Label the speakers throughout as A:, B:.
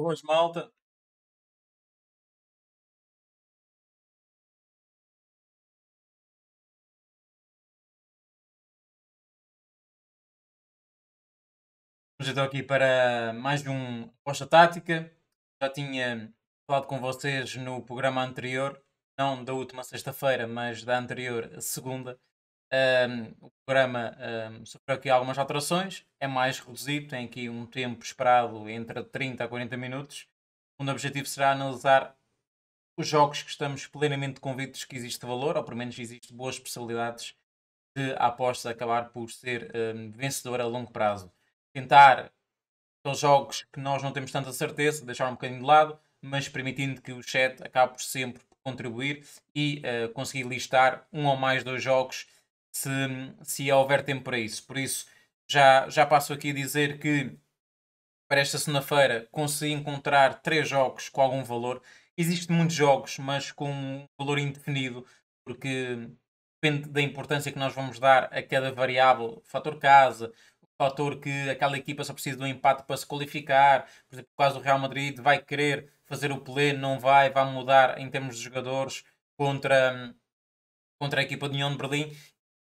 A: Boas, malta. Estamos então aqui para mais um posta Tática.
B: Já tinha falado com vocês no programa anterior, não da última sexta-feira, mas da anterior, segunda, um, o programa um, sofreu aqui algumas alterações, é mais reduzido, tem aqui um tempo esperado entre 30 a 40 minutos, o objetivo será analisar os jogos que estamos plenamente convictos que existe valor, ou pelo menos existe boas possibilidades de a aposta acabar por ser um, vencedora a longo prazo. Tentar os jogos que nós não temos tanta certeza, deixar um bocadinho de lado, mas permitindo que o chat acabe por sempre contribuir e uh, conseguir listar um ou mais dois jogos se, se houver tempo para isso. Por isso, já, já passo aqui a dizer que para esta segunda-feira consegui encontrar três jogos com algum valor. Existem muitos jogos, mas com um valor indefinido, porque depende da importância que nós vamos dar a cada variável, fator casa, fator que aquela equipa só precisa de um empate para se qualificar, por exemplo, caso o Real Madrid vai querer fazer o pleno, não vai, vai mudar em termos de jogadores contra, contra a equipa de União de Berlim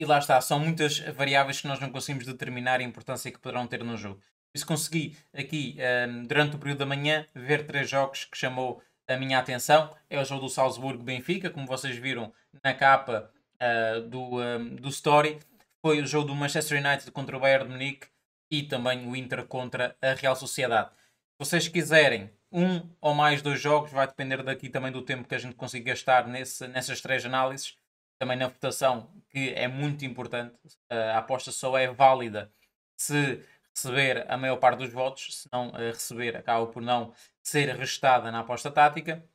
B: e lá está, são muitas variáveis que nós não conseguimos determinar a importância que poderão ter no jogo. Por isso consegui aqui, um, ehm, durante o período da manhã, ver três jogos que chamou a minha atenção. É o jogo do Salzburgo-Benfica, como vocês viram na capa uh, do, um, ehm, do Story. Foi o jogo do Manchester United contra o Bayern de Munique e também o Inter contra a Real Sociedade. Se vocês quiserem um ou mais dois jogos, vai depender daqui também do tempo que a gente consiga gastar nesse, nessas três análises também na votação, que é muito importante. Eh, a aposta só é válida se receber a maior parte dos votos, se não eh, receber, acaba por não ser restada na aposta tática.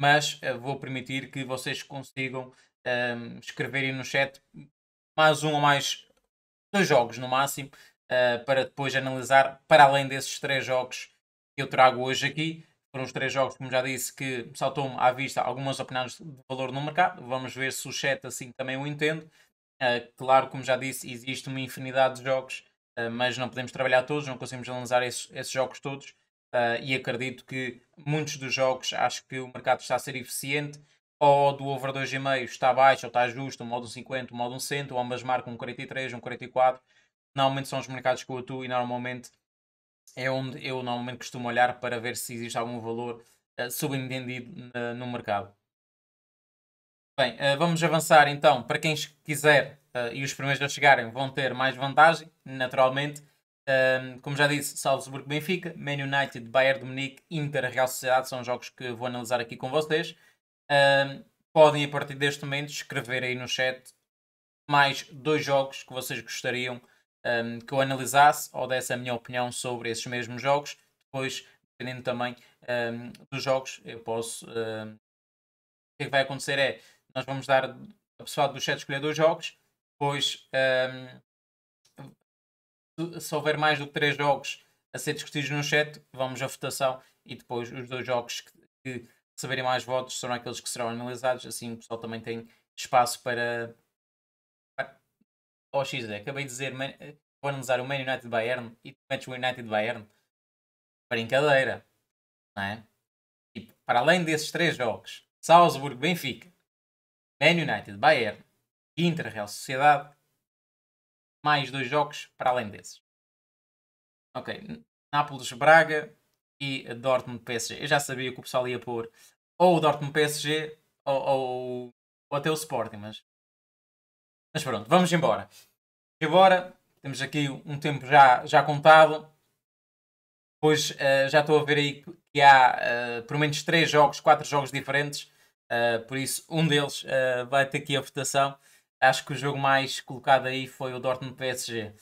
B: Mas eh, vou permitir que vocês consigam um, ehm, escreverem no chat mais um ou mais dois jogos no máximo, uh, para depois analisar, para além desses três jogos que eu trago hoje aqui, foram os três jogos, como já disse, que saltou à vista algumas opiniões de valor no mercado. Vamos ver se o chat assim também o entende. Uh, claro, como já disse, existe uma infinidade de jogos, uh, mas não podemos trabalhar todos, não conseguimos analisar esses, esses jogos todos. Uh, e acredito que muitos dos jogos, acho que o mercado está a ser eficiente, ou do over 2,5 está baixo, ou está justo, um modo 50, um modo 100, ou ambas marcam um 43, um 44. Normalmente são os mercados que eu atuo e normalmente é onde eu normalmente costumo olhar para ver se existe algum valor uh, subentendido uh, no mercado. Bem, uh, vamos avançar então. Para quem quiser eh, e os primeiros a chegarem vão ter mais vantagem, naturalmente. Ehm, como já disse, salzburg benfica Man United, Bayern de Munique, Inter, Real Sociedade são jogos que vou analisar aqui com vocês. Ehm, podem, a partir deste momento, escrever aí no chat mais dois jogos que vocês gostariam um, que eu analisasse ou desse a minha opinião sobre esses mesmos jogos. Depois, dependendo também um, dos jogos, eu posso. Um, o que, é que vai acontecer é nós vamos dar a pessoal do chat escolher dois jogos, depois se houver mais do que três jogos a ser discutidos no chat, vamos à votação e depois os dois jogos que, que receberem mais votos serão aqueles que serão analisados. Assim o pessoal também tem espaço para, Oh, XD, né? acabei de dizer, eh, vou analisar o Man United Bayern e tu metes o United Bayern. Brincadeira. Não é? E tipo, para além desses três jogos, Salzburgo, Benfica,
C: Man United, Bayern, Inter, Real Sociedade, mais dois jogos
B: para além desses. Ok, Nápoles, Braga e Dortmund, PSG. Eu já sabia que o pessoal ia pôr ou o Dortmund, PSG ou, ou, ou até o Sporting, mas mas pronto, vamos embora. embora temos aqui um tempo já, já contado. Pois uh, já estou a ver aí que há uh, pelo menos três jogos, quatro jogos diferentes. Uh, por isso, um deles vai ter aqui a votação. Acho que o jogo mais colocado aí foi o Dortmund PSG.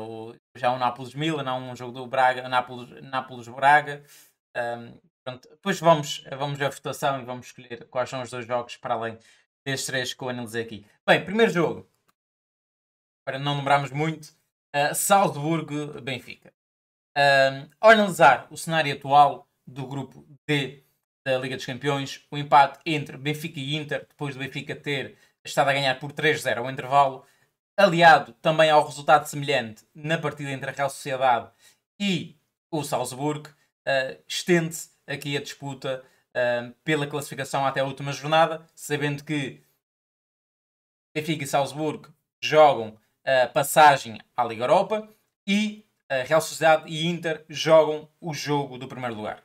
B: O, já o Nápoles Milan, não um jogo do Braga, Nápoles, Braga. pronto, depois vamos, vamos à votação e vamos escolher quais são os dois jogos para além destes três que eu analisei aqui. Bem, primeiro jogo, para não numerarmos muito, uh, eh, Salzburgo-Benfica. Um, ao analisar o cenário atual do grupo D da Liga dos Campeões, o empate entre Benfica e Inter, depois do Benfica ter estado a ganhar por 3-0 ao intervalo, aliado também ao resultado semelhante na partida entre a Real Sociedade e o Salzburgo, uh, estende-se aqui a disputa pela classificação até a última jornada, sabendo que Benfica e Salzburgo jogam a ah, passagem à Liga Europa e a ah, Real Sociedade e Inter jogam o jogo do primeiro lugar.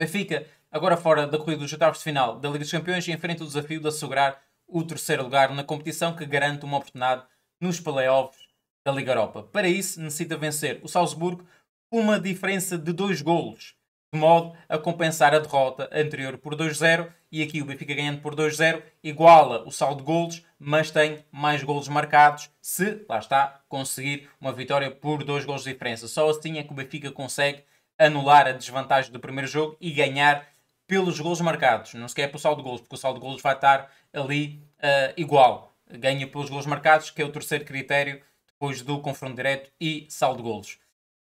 B: Benfica, agora fora da corrida dos oitavos de final da Liga dos Campeões, enfrenta o desafio de assegurar o terceiro lugar na competição que garante uma oportunidade nos playoffs da Liga Europa. Para isso, necessita vencer o Salzburgo por uma diferença de dois golos de modo a compensar a derrota anterior por 2-0 e aqui o Benfica ganhando por 2-0 iguala o saldo de golos, mas tem mais golos marcados se, lá está, conseguir uma vitória por dois golos de diferença. Só assim é que o Benfica consegue anular a desvantagem do primeiro jogo e ganhar pelos golos marcados, não sequer pelo saldo de golos, porque o saldo de golos vai estar ali uh, igual. Ganha pelos golos marcados, que é o terceiro critério depois do confronto direto e saldo de golos.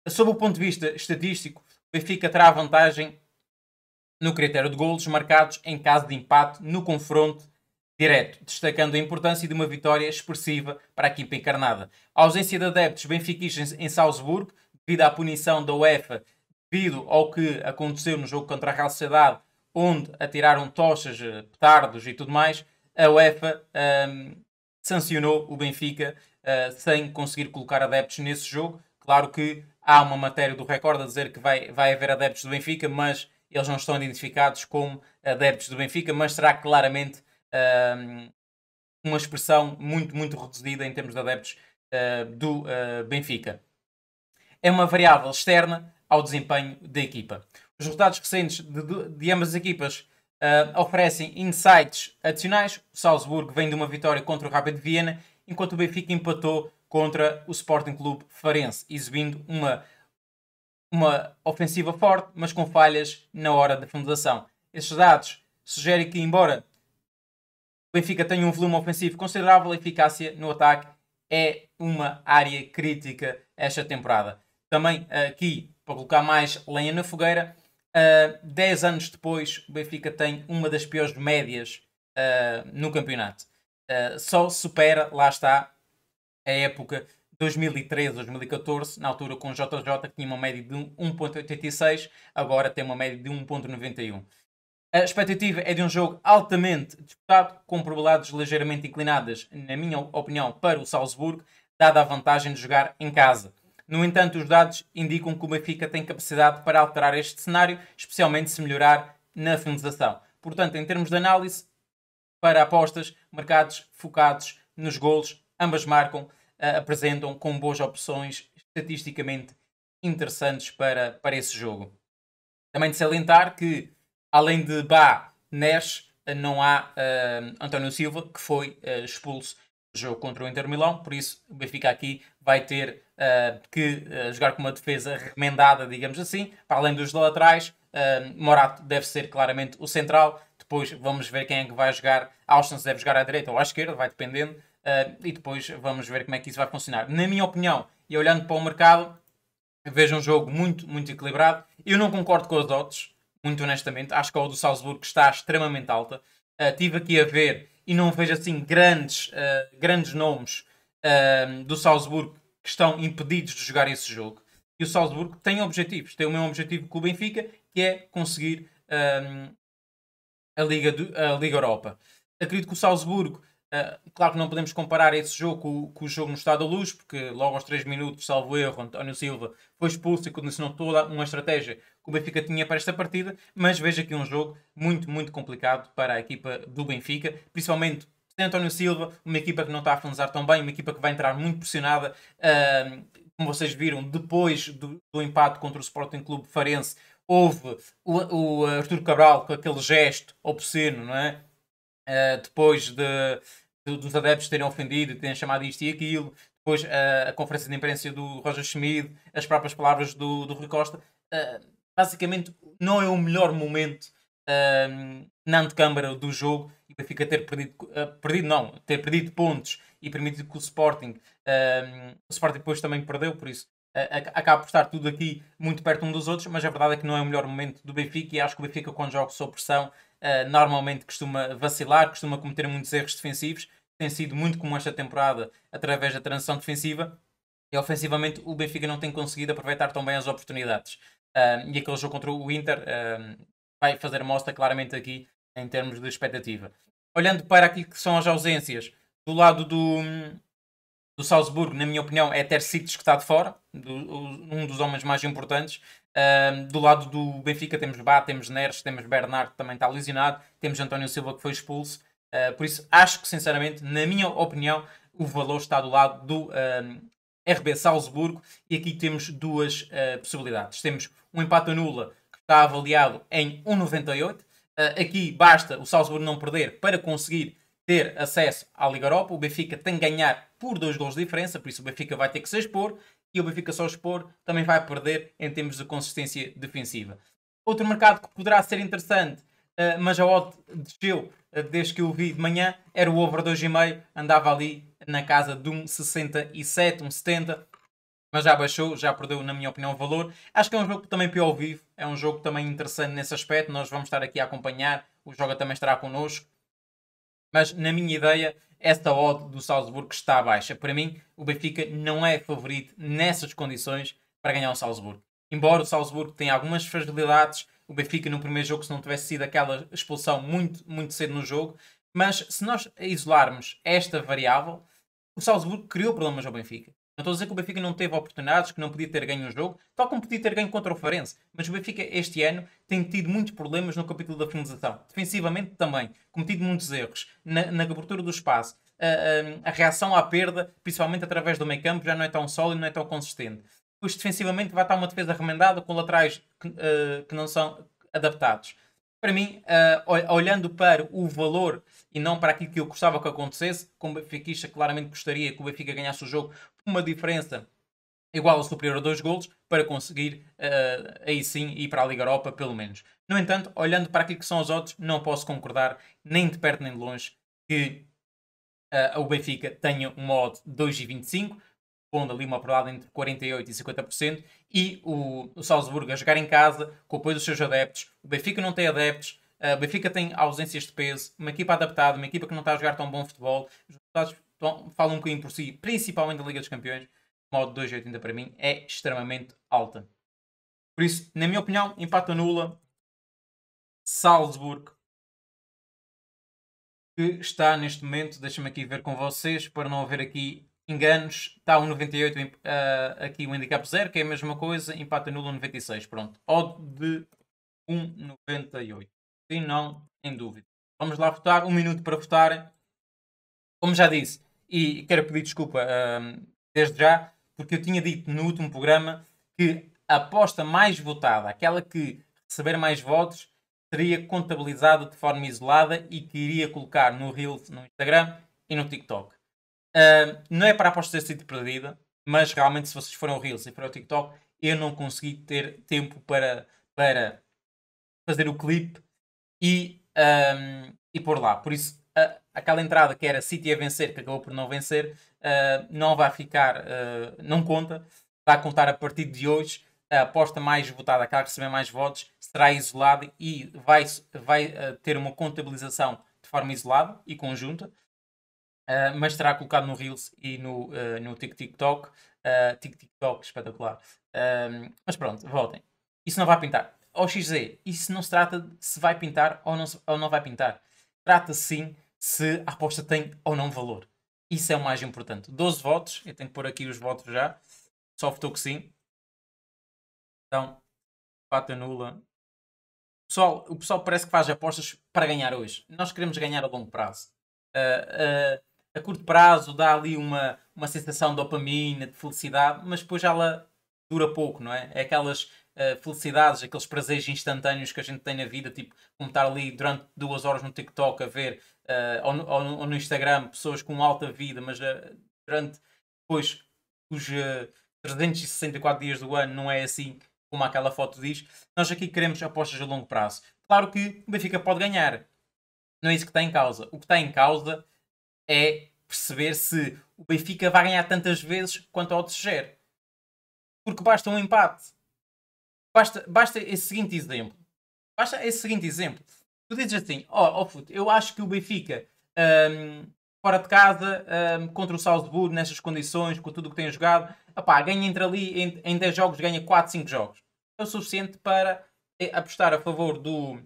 B: Sob o ponto de vista estatístico, Benfica terá vantagem no critério de golos marcados em caso de empate no confronto direto, destacando a importância de uma vitória expressiva para a equipa encarnada. A ausência de adeptos benfiquistas em Salzburgo, devido à punição da UEFA, devido ao que aconteceu no jogo contra a Real Sociedade, onde atiraram tochas, eh, petardos e tudo mais, a UEFA um, ehm, sancionou o Benfica uh, sem conseguir colocar adeptos nesse jogo. Claro que há uma matéria do Record a dizer que vai, vai haver adeptos do Benfica, mas eles não estão identificados como adeptos do Benfica, mas será claramente uh, uma expressão muito, muito reduzida em termos de adeptos uh, do uh, Benfica. É uma variável externa ao desempenho da equipa. Os resultados recentes de, de ambas as equipas oferecem insights adicionais. O Salzburg vem de uma vitória contra o Rapid Viena, enquanto o Benfica empatou contra o Sporting Clube Farense, exibindo uma, uma ofensiva forte, mas com falhas na hora da fundação. Estes dados sugerem que, embora o Benfica tenha um volume ofensivo considerável, a eficácia no ataque é uma área crítica esta temporada. Também aqui, para colocar mais lenha na fogueira, 10 anos depois, o Benfica tem uma das piores médias eh, no campeonato. Eh, só supera, lá está, a época 2013, 2014, na altura com o JJ, que tinha uma média de 1.86, agora tem uma média de 1.91. A expectativa é de um jogo altamente disputado, com probabilidades ligeiramente inclinadas, na minha opinião, para o Salzburgo, dada a vantagem de jogar em casa. No entanto, os dados indicam que o Benfica tem capacidade para alterar este cenário, especialmente se melhorar na finalização. Portanto, em termos de análise, para apostas, mercados focados nos golos, ambas marcam uh, apresentam com boas opções estatisticamente interessantes para, para esse jogo. Também de salientar que, além de Bá, Neres, eh, não há uh, António Silva, que foi uh, expulso do jogo contra o Inter Milão, por isso o Benfica aqui vai ter uh, que jogar com uma defesa remendada, digamos assim, para além dos laterais, Morato deve ser claramente o central, depois vamos ver quem é que vai jogar, Austin deve jogar à direita ou à esquerda, vai dependendo, Uh, e depois vamos ver como é que isso vai funcionar. Na minha opinião, e olhando para o mercado, vejo um jogo muito, muito equilibrado. Eu não concordo com as odds, muito honestamente. Acho que a do Salzburgo está extremamente alta. Uh, ah, estive aqui a ver e não vejo assim grandes, uh, grandes nomes uh, do Salzburgo que estão impedidos de jogar esse jogo. E o Salzburgo tem objetivos. Tem o mesmo objetivo que o Benfica, que é conseguir um, a, Liga do, a Liga Europa. Acredito que o Salzburgo ah, claro que não podemos comparar esse jogo com, com, o jogo no Estado da Luz, porque logo aos 3 minutos, salvo erro, António Silva foi expulso e condicionou toda uma estratégia que o Benfica tinha para esta partida. Mas vejo aqui é um jogo muito, muito complicado para a equipa do Benfica, principalmente sem António Silva, uma equipa que não está a finalizar tão bem, uma equipa que vai entrar muito pressionada. Uh, como vocês viram, depois do, do empate contra o Sporting Clube Farense, houve o, o Arturo Cabral com aquele gesto obsceno, não é? uh, depois de, de, dos adeptos terem ofendido, terem chamado isto e aquilo, depois uh, a conferência de imprensa do Roger Schmid, as próprias palavras do, do Rui Costa. Eh, basicamente, não é o melhor momento ehm, na antecâmara do jogo e o Benfica ter perdido, perdido não, ter perdido pontos e permitido que o Sporting, ehm, o Sporting depois também perdeu, por isso acaba por estar tudo aqui muito perto um dos outros, mas a verdade é que não é o melhor momento do Benfica e acho que o Benfica, quando joga sob pressão, eh, normalmente costuma vacilar, costuma cometer muitos erros defensivos. Tem sido muito comum esta temporada através da transição defensiva. E ofensivamente o Benfica não tem conseguido aproveitar tão bem as oportunidades. Uh, e aquele jogo contra o Inter uh, vai fazer mostra claramente aqui em termos de expectativa. Olhando para aquilo que são as ausências, do lado do, do Salzburgo, na minha opinião, é ter sido descutado fora, do, um dos homens mais importantes. Um, do lado do Benfica temos Bá, temos Neres, temos Bernardo que também está lesionado, temos António Silva que foi expulso. Uh, por isso, acho que, sinceramente, na minha opinião, o valor está do lado do um, RB Salzburgo e aqui temos duas uh, possibilidades. Temos um empate nula que está avaliado em 1,98. Uh, ah, aqui basta o Salzburgo não perder para conseguir ter acesso à Liga Europa. O Benfica tem que ganhar por dois gols de diferença, por isso o Benfica vai ter que se expor e o Benfica só expor também vai perder em termos de consistência defensiva. Outro mercado que poderá ser interessante, eh, mas a odd desceu eh, desde que eu vi de manhã, era o over 2,5, andava ali na casa de um 67, um 70, mas já baixou, já perdeu, na minha opinião, o valor. Acho que é um jogo também pior ao vivo, é um jogo também interessante nesse aspecto, nós vamos estar aqui a acompanhar, o jogo também estará connosco mas na minha ideia esta odd do Salzburgo está baixa. Para mim, o Benfica não é favorito nessas condições para ganhar o Salzburgo. Embora o Salzburgo tenha algumas fragilidades, o Benfica no primeiro jogo, se não tivesse sido aquela expulsão muito, muito cedo no jogo, mas se nós isolarmos esta variável, o Salzburgo criou problemas ao Benfica. Não estou a dizer que o Benfica não teve oportunidades, que não podia ter ganho o jogo, tal como podia ter ganho contra o Farense. Mas o Benfica este ano tem tido muitos problemas no capítulo da finalização. Defensivamente também, cometido muitos erros na, na cobertura do espaço. A, a, a, reação à perda, principalmente através do meio campo, já não é tão sólido, não é tão consistente. Depois defensivamente vai estar uma defesa remendada com laterais que, uh, que não são adaptados. Para mim, uh, olhando para o valor e não para aquilo que eu gostava que acontecesse, como benfiquista é, claramente gostaria que o Benfica ganhasse o jogo uma diferença igual ou superior a dois golos para conseguir uh, aí sim ir para a Liga Europa, pelo menos. No entanto, olhando para aquilo que são os odds, não posso concordar nem de perto nem de longe que uh, o Benfica tenha uma odd 2,25, pondo ali uma probabilidade entre 48% e 50%, e o, o Salzburgo a jogar em casa com o apoio dos seus adeptos. O Benfica não tem adeptos, eh, o Benfica tem ausências de peso, uma equipa adaptada, uma equipa que não está a jogar tão bom futebol. Os resultados então, fala um bocadinho por si, principalmente na Liga dos Campeões, modo 2,80 para mim é extremamente alta. Por isso, na minha opinião, empata nula Salzburg, que está neste momento, deixa-me aqui ver com vocês, para não haver aqui enganos, está 1,98 uh, ah, aqui o handicap 0, que é a mesma coisa, empata nula 96 pronto. Odd de 1,98. Se não, em dúvida. Vamos lá votar, um minuto para votar. Como já disse, e quero pedir desculpa um, desde já, porque eu tinha dito no último programa que a aposta mais votada, aquela que receber mais votos, seria contabilizada de forma isolada e que iria colocar no Reels, no Instagram e no TikTok. não é para a aposta ter sido perdida, mas realmente se vocês forem ao Reels e para o TikTok, eu não consegui ter tempo para, para fazer o clipe e, um, e pôr lá. Por isso, uh, aquela entrada que era City a vencer, que acabou por não vencer, uh, não vai ficar, não conta, vai contar a partir de hoje. A aposta mais votada, aquela que receber mais votos, será isolada e vai, vai ter uma contabilização de forma isolada e conjunta, mas será colocado no Reels e no, no TikTok. Uh, TikTok, espetacular. mas pronto, voltem. Isso não vai pintar o XZ. Isso não se trata de se vai pintar ou não, se, ou não vai pintar. Trata sim se a aposta tem ou não valor. Isso é o mais importante. 12 votos, eu tenho que pôr aqui os votos já.
C: Só votou que sim. Então, pata nula.
B: Pessoal, o pessoal parece que faz apostas para ganhar hoje. Nós queremos ganhar a longo prazo. Uh, uh, a curto prazo dá ali uma, uma sensação de dopamina, de felicidade, mas depois ela dura pouco, não é? É aquelas uh, felicidades, aqueles prazeres instantâneos que a gente tem na vida, tipo como estar ali durante duas horas no TikTok a ver uh, ou, no, ou, no, Instagram pessoas com alta vida, mas uh, durante depois os uh, eh, 364 dias do ano não é assim como aquela foto diz. Nós aqui queremos apostas a longo prazo. Claro que o Benfica pode ganhar. Não é isso que está em causa. O que está em causa é perceber se o Benfica vai ganhar tantas vezes quanto ao desejar. Porque basta um empate. Basta, basta esse seguinte exemplo. Basta esse seguinte exemplo tu dizes assim: ó, oh, oh, puto, eu acho que o Benfica, um, fora de casa, um, contra o Salzburgo, nestas condições, com tudo o que tem jogado, opá, ganha entre ali, em, em 10 jogos, ganha 4, 5 jogos. É o suficiente para eh, apostar a favor do,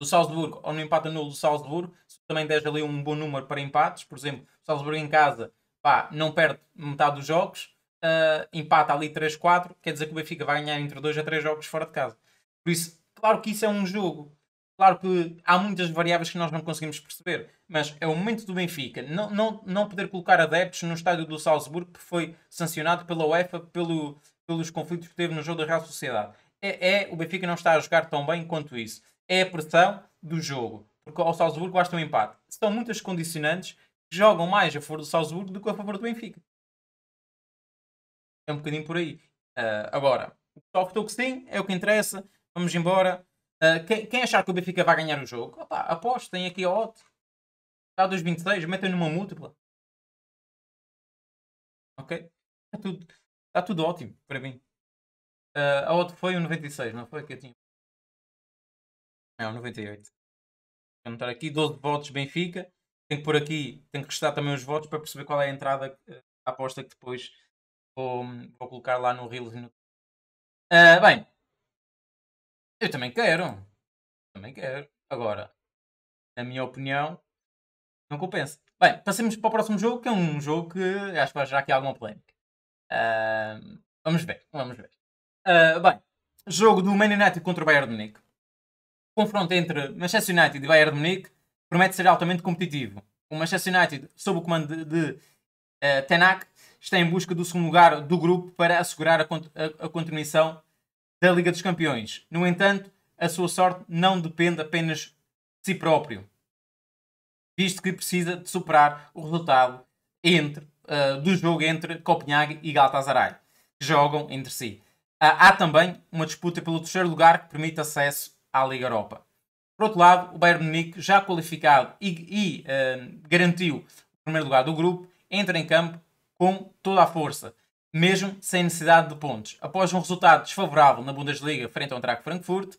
B: do Salzburgo ou no empate nulo do Salzburgo. Também deixa ali um bom número para empates, por exemplo, o Salzburgo em casa, pá, não perde metade dos jogos. Uh, empata ali 3-4, quer dizer que o Benfica vai ganhar entre 2 a 3 jogos fora de casa. Por isso, claro que isso é um jogo Claro que há muitas variáveis que nós não conseguimos perceber, mas é o momento do Benfica não, não, não poder colocar adeptos no estádio do Salzburgo, que foi sancionado pela UEFA pelo, pelos conflitos que teve no jogo da Real Sociedade. É, é, o Benfica não está a jogar tão bem quanto isso. É a pressão do jogo, porque ao Salzburgo basta um empate. São muitas condicionantes que jogam mais a favor do Salzburgo do que a favor do Benfica. É um bocadinho por aí. Uh, agora, o que sim é o que interessa. Vamos embora ah, quem, quem, achar que o Benfica vai ganhar o jogo, opa, apostem aqui a odd. Está dos
A: 26, metem numa múltipla. Ok? Está tudo, está tudo ótimo para mim. Uh, a odd foi o um 96, não foi? Que eu tinha.
C: É, o 98. Vou anotar aqui 12 votos Benfica. Tenho que pôr
B: aqui, tenho que restar também os votos para perceber qual é a entrada, ah, a aposta que depois vou, vou colocar lá no Reels. Uh, bem, eu também quero. Também quero. Agora, na minha opinião, não compensa. Bem, passemos para o próximo jogo, que é um jogo que acho que vai gerar aqui alguma polémica. Uh, vamos ver, vamos ver. Uh, bem, jogo do Man United contra o Bayern de Munique. O confronto entre Manchester United e Bayern de Munique promete ser altamente competitivo. O Manchester United, sob o comando de, de uh, ah, Tenak, está em busca do segundo lugar do grupo para assegurar a, a, a continuação da Liga dos Campeões. No entanto, a sua sorte não depende apenas de si próprio, visto que precisa de superar o resultado entre, uh, do jogo entre Copenhague e Galatasaray, que jogam entre si. Uh, há também uma disputa pelo terceiro lugar que permite acesso à Liga Europa. Por outro lado, o Bayern Munique, já qualificado e, e uh, garantiu o primeiro lugar do grupo, entra em campo com toda a força, mesmo sem necessidade de pontos. Após um resultado desfavorável na Bundesliga frente ao Eintracht Frankfurt,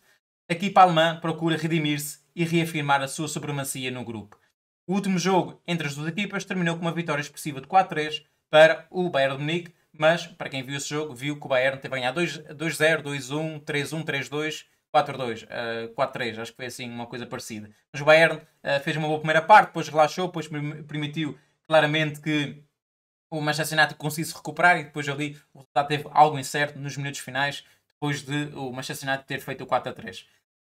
B: a equipa alemã procura redimir-se e reafirmar a sua supremacia no grupo. O último jogo entre as duas equipas terminou com uma vitória expressiva de 4-3 para o Bayern de Munique, mas para quem viu esse jogo, viu que o Bayern teve a ganhar 2-0, 2-1, 3-1, 3-2. 4-2, 4-3, acho que foi assim uma coisa parecida. Mas o Bayern eh, fez uma boa primeira parte, depois relaxou, depois permitiu claramente que o Manchester United conseguiu se recuperar e depois ali o resultado teve algo incerto nos minutos finais, depois de o Manchester United ter feito o 4 a 3. Uh,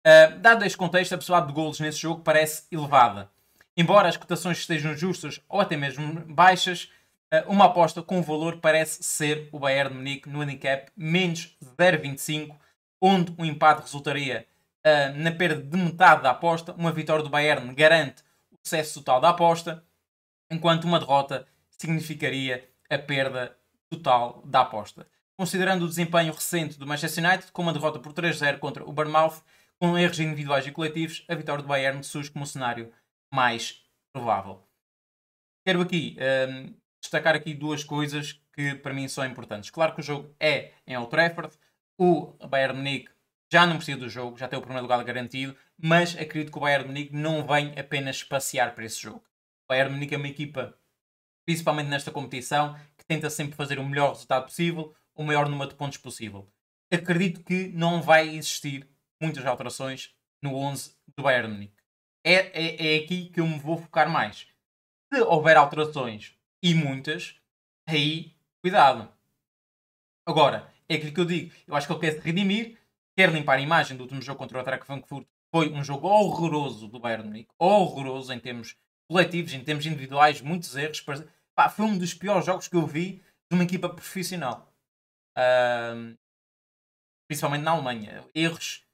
B: ah, dado este contexto, a possibilidade de golos nesse jogo parece elevada. Embora as cotações estejam justas ou até mesmo baixas, uh, uma aposta com valor parece ser o Bayern de Munique no handicap menos 0,25, onde um empate resultaria uh, na perda de metade da aposta. Uma vitória do Bayern garante o sucesso total da aposta, enquanto uma derrota significaria a perda total da aposta. Considerando o desempenho recente do Manchester United, com uma derrota por 3-0 contra o Bournemouth, com erros individuais e coletivos, a vitória do Bayern surge como o um cenário mais provável. Quero aqui um, destacar aqui duas coisas que para mim são importantes. Claro que o jogo é em Old Trafford, o Bayern Munique já não precisa do jogo, já tem o primeiro lugar garantido, mas acredito que o Bayern Munique não vem apenas passear para esse jogo. O Bayern Munique é uma equipa principalmente nesta competição, que tenta sempre fazer o melhor resultado possível, o maior número de pontos possível. Acredito que não vai existir muitas alterações no 11 do Bayern Munique. É, é, é aqui que eu me vou focar mais. Se houver alterações, e muitas, aí cuidado. Agora, é aquilo que eu digo. Eu acho que ele quer se redimir, quer limpar a imagem do último jogo contra o Atraque Frankfurt. Foi um jogo horroroso do Bayern Munique. Horroroso em termos coletivos, em termos individuais, muitos erros. Pá, foi um dos piores jogos que eu vi de uma equipa profissional. Uh, principalmente na Alemanha. Erros.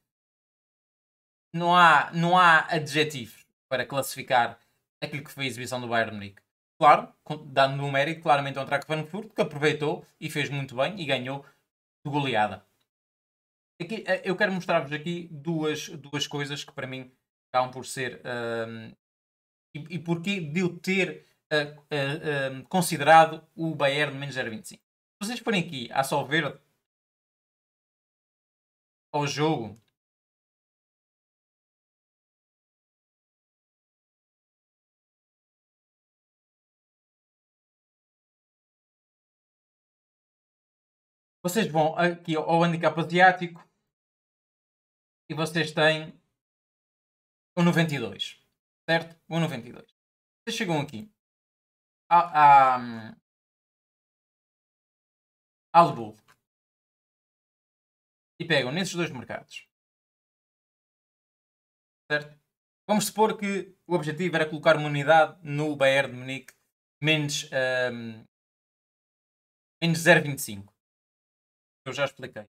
B: Não há, não há adjetivos para classificar aquilo que foi a exibição do Bayern Munique. Claro, dando um mérito claramente ao Eintracht Frankfurt, que aproveitou e fez muito bem e ganhou de goleada. Aqui, eh, eu quero mostrar-vos aqui duas, duas coisas que para mim acabam por ser. Um, e, e porquê de eu ter eh, eh, eh, considerado o Bayern menos 0,25. vocês forem aqui
A: à Sol Verde, ao jogo, vocês vão aqui ao handicap asiático e vocês têm 92, Certo? 92. Vocês chegam aqui a, a, hum, e pegam nesses dois mercados, certo? Vamos supor que o objetivo era colocar uma unidade no
C: Bayern de Munique menos, um, menos 0,25.
B: Eu já expliquei.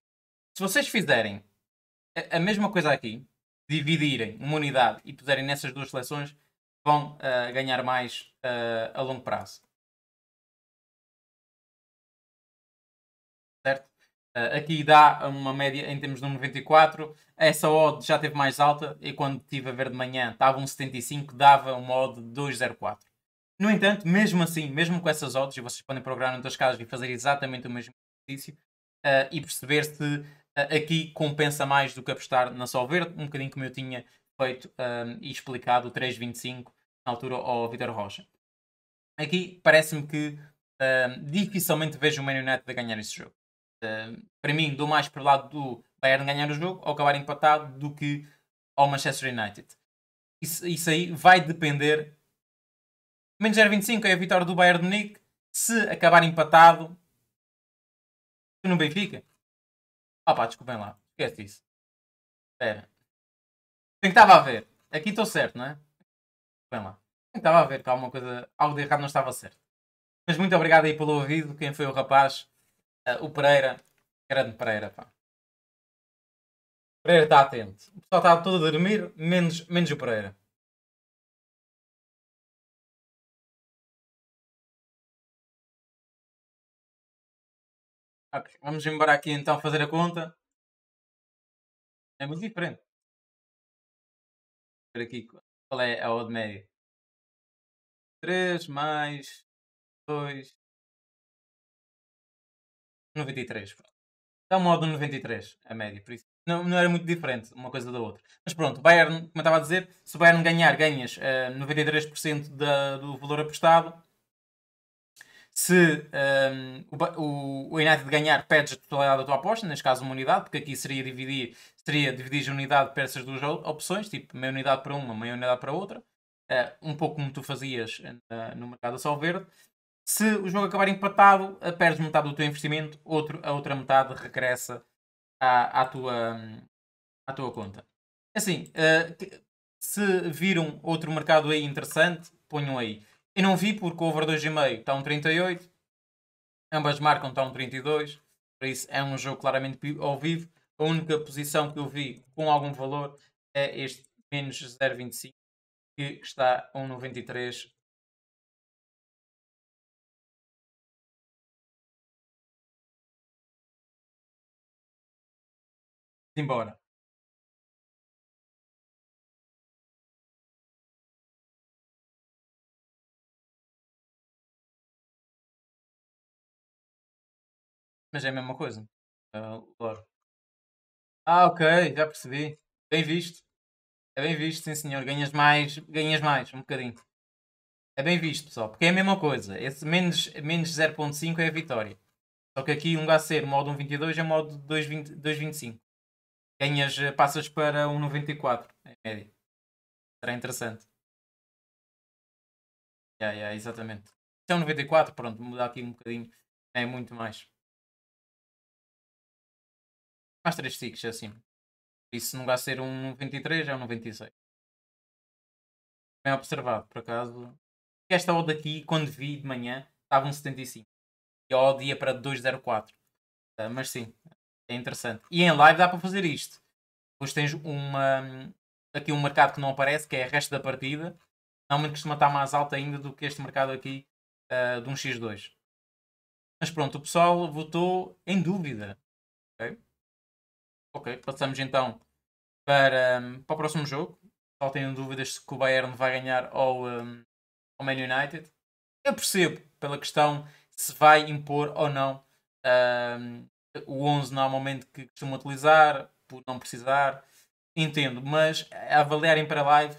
B: Se vocês fizerem a, a mesma coisa aqui, dividirem uma unidade e puserem nessas duas seleções, vão uh, ganhar mais
C: uh, a longo prazo.
B: Certo? Uh, aqui dá uma média em termos de 1,94. Essa odd já teve mais alta e quando estive a ver de manhã estava 1,75, dava uma odd de 2,04. No entanto, mesmo assim, mesmo com essas odds, e vocês podem programar noutras casas e fazer exatamente o mesmo exercício e perceber se aqui compensa mais do que apostar na Sol Verde, um bocadinho como eu tinha feito um, e explicado o 325 na altura ao Vitor Rocha. Aqui parece-me que uh, dificilmente vejo o Man United a ganhar esse jogo. Uh, para mim, dou mais para o lado do Bayern ganhar o jogo ou acabar empatado do que ao Manchester United. Isso, isso aí vai depender.
C: Menos 0,25 é a vitória do Bayern de Munique. Se acabar empatado no Benfica. Ah pá, desculpem lá. Esquece isso. Espera.
B: É que estava a ver? Aqui estou certo, não é? Bem lá. Estava a ver que alguma coisa, algo de errado não estava certo. Mas muito obrigado aí pelo ouvido, quem foi o rapaz, uh, o
A: Pereira, grande Pereira, pá. O Pereira está atento. O pessoal está todo a dormir, menos, menos o Pereira. Ok, vamos embora aqui então fazer a conta. É muito diferente. ver aqui, qual é a odd média? 3 mais 2.
C: 93,
B: pronto. Dá uma odd 93, a média, por isso. Não, não, era muito diferente uma coisa da outra. Mas pronto, Bayern, como eu estava a dizer, se o Bayern ganhar, ganhas uh, eh, 93% da, do valor apostado se um, ehm, o, o United ganhar, perdes a totalidade da tua aposta, neste caso uma unidade, porque aqui seria dividir, seria dividir a unidade para essas duas opções, tipo meia unidade para uma, meia unidade para outra, uh, um pouco como tu fazias uh, no mercado a sol verde. Se o jogo acabar empatado, eh, perdes metade do teu investimento, outro, a outra metade regressa à, à, tua, à tua conta. Assim, uh, se viram outro mercado aí interessante, ponham aí. Eu não vi porque o over 2,5 está um 38. Ambas marcam está um 32. Por isso é um jogo claramente ao vivo. A única posição que eu vi com algum valor
A: é este menos 0,25 que está a 1,93 embora. Mas é a mesma coisa. Uh, ah, lore. Ah, ok, já percebi. Bem visto.
B: É bem visto, sim senhor. Ganhas mais, ganhas mais, um bocadinho. É bem visto, pessoal, porque é a mesma coisa. Esse menos, menos 0.5 é a vitória. Só que aqui um gacer, modo 1.22 é modo 2.25. Ganhas, eh, passas para 1.94,
A: em média. Será interessante. Yeah, yeah, exatamente. São é 94, pronto, mudar aqui um bocadinho. É muito mais mais 3 ticks é acima. Isso não vai ser um 23, é um 96. Bem observado, por acaso. Esta odd
B: aqui, quando vi de manhã, estava um 75. E a odd ia para 204. Uh, ah, mas sim, é interessante. E em live dá para fazer isto. Depois tens uma, aqui um mercado que não aparece, que é o resto da partida. Normalmente costuma estar mais alto ainda do que este mercado aqui uh, de um X2. Mas pronto, o pessoal votou em dúvida. Okay? Ok, passamos então para, um, para o próximo jogo. Só tenho dúvidas se o Bayern vai ganhar ou um, ao Man United. Eu percebo pela questão se vai impor ou não hum, é um, o 11 normalmente que costuma utilizar, por não precisar. Entendo, mas avaliarem para live,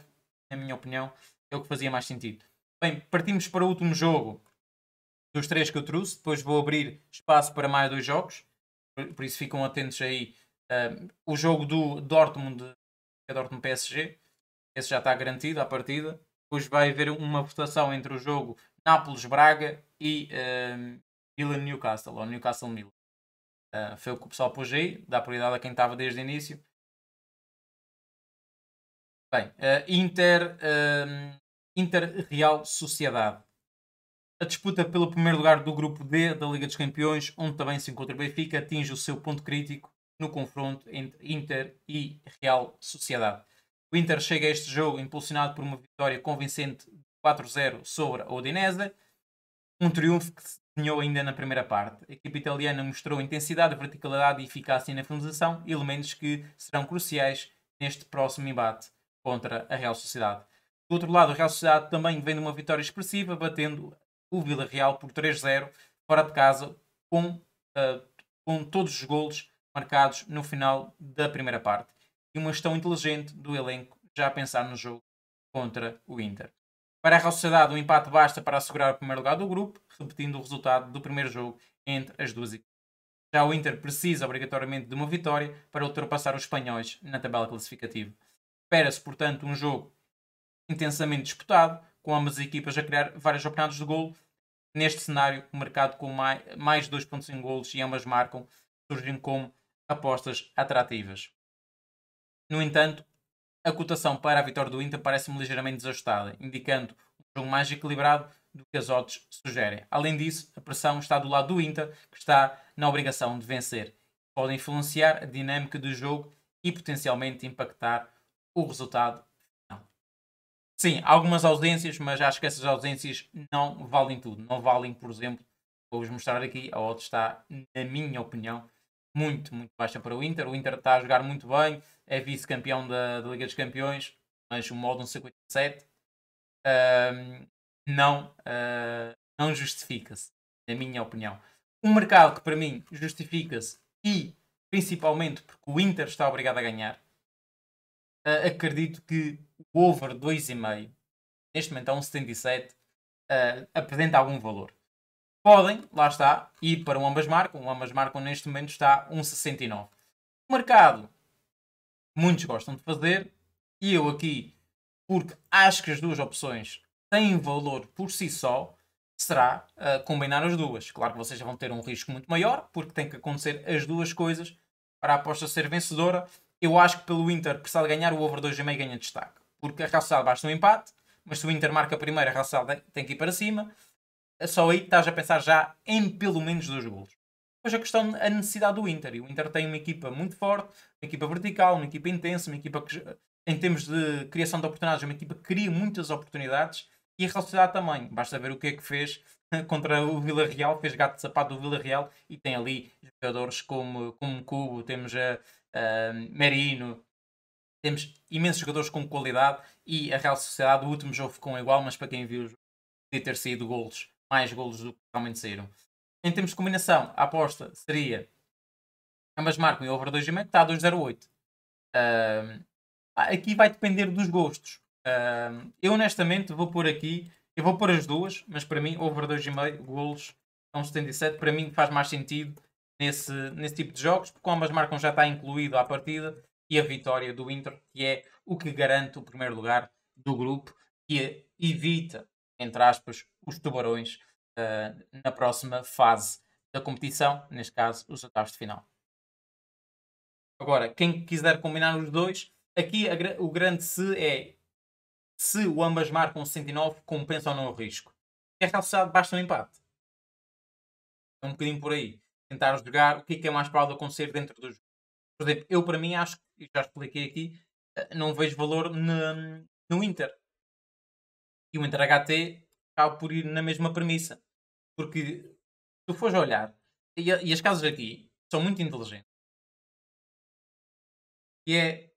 B: na minha opinião, é o que fazia mais sentido. Bem, partimos para o último jogo dos três que eu trouxe. Depois vou abrir espaço para mais dois jogos, por isso ficam atentos aí o jogo do Dortmund, é Dortmund PSG, esse já está garantido à partida. Depois vai haver uma votação entre o jogo Nápoles-Braga e um, Milan-Newcastle, ou Newcastle-Milan. Uh, foi o que o pessoal pôs aí, dá prioridade a quem estava desde o início. Bem, uh, Inter, uh, Inter Real Sociedade. A disputa pelo primeiro lugar do grupo D da Liga dos Campeões, onde também se encontra o Benfica, atinge o seu ponto crítico no confronto entre Inter e Real Sociedade. O Inter chega a este jogo impulsionado por uma vitória convincente de 4-0 sobre a Odinese, um triunfo que se desenhou ainda na primeira parte. A equipe italiana mostrou intensidade, verticalidade e eficácia na finalização, elementos que serão cruciais neste próximo embate contra a Real Sociedade. Do outro lado, a Real Sociedade também vem de uma vitória expressiva, batendo o Vila Real por 3-0 fora de casa, com, uh, com todos os golos marcados no final da primeira parte. E uma gestão inteligente do elenco já a pensar no jogo contra o Inter. Para a Real Sociedade, o um empate basta para assegurar o primeiro lugar do grupo, repetindo o resultado do primeiro jogo entre as duas equipes. Já o Inter precisa obrigatoriamente de uma vitória para ultrapassar os espanhóis na tabela classificativa. Espera-se, portanto, um jogo intensamente disputado, com ambas as equipas a criar várias oportunidades de gol. Neste cenário, o mercado com mais 2.5 golos e ambas marcam, surgem como apostas atrativas. No entanto, a cotação para a vitória do Inter parece-me ligeiramente desajustada, indicando um jogo mais equilibrado do que as odds sugerem. Além disso, a pressão está do lado do Inter, que está na obrigação de vencer. Pode influenciar a dinâmica do jogo e potencialmente impactar o resultado final. Sim, algumas ausências, mas acho que essas ausências não valem tudo. Não valem, por exemplo, vou-vos mostrar aqui, a odds está, na minha opinião, muito, muito baixa para o Inter. O Inter está a jogar muito bem, é vice-campeão da, da, Liga dos Campeões, mas o modo 57 uh, não, uh, não justifica-se, na minha opinião. Um mercado que para mim justifica-se e principalmente porque o Inter está obrigado a ganhar. Uh, acredito que o over 2,5, neste momento a 1,77, uh, apresenta algum valor podem, lá está, ir para um ambas marcam. um ambas marcam neste momento está 1,69. O mercado, muitos gostam de fazer, e eu aqui, porque acho que as duas opções têm valor por si só, será uh, combinar as duas. Claro que vocês vão ter um risco muito maior, porque tem que acontecer as duas coisas para a aposta ser vencedora. Eu acho que pelo Inter, precisar de ganhar, o over 2,5 ganha destaque. Porque a Raçal basta um empate, mas se o Inter marca primeiro, a Raçal tem que ir para cima. É só aí estás a pensar já em pelo menos dois golos. Depois a questão, a necessidade do Inter. E o Inter tem uma equipa muito forte, uma equipa vertical, uma equipa intensa, uma equipa que, em termos de criação de oportunidades, uma equipa que cria muitas oportunidades e a Real Sociedade também. Basta ver o que é que fez contra o Vila Real, fez gato de sapato do Vila Real e tem ali jogadores como, como Cubo, temos a, a Merino, temos imensos jogadores com qualidade e a Real Sociedade, o último jogo ficou igual, mas para quem viu podia ter saído golos mais golos do que realmente saíram. Em termos de combinação, a aposta seria ambas marcam e over 2,5, está a 2,08. Uh, aqui vai depender dos gostos. Uh, eu honestamente vou pôr aqui, eu vou pôr as duas, mas para mim over 2,5 golos são 77. para mim faz mais sentido nesse, nesse tipo de jogos, porque ambas marcam já está incluído à partida e a vitória do Inter, que é o que garante o primeiro lugar do grupo, que evita entre aspas, os tubarões uh, na próxima fase da competição, neste caso, os oitavos de final. Agora, quem quiser combinar os dois, aqui a, o grande se é se o ambas marcam 69, compensa ou não o risco. É realçado, basta um empate. É um bocadinho por aí. Tentar jogar o que é, que é mais provável acontecer dentro do jogo. Por exemplo, eu para mim acho, e já expliquei aqui, ah, não vejo valor no, no Inter o Enter HT acaba por ir
A: na mesma premissa. Porque se tu fores olhar, e, e as casas aqui são muito inteligentes. E é.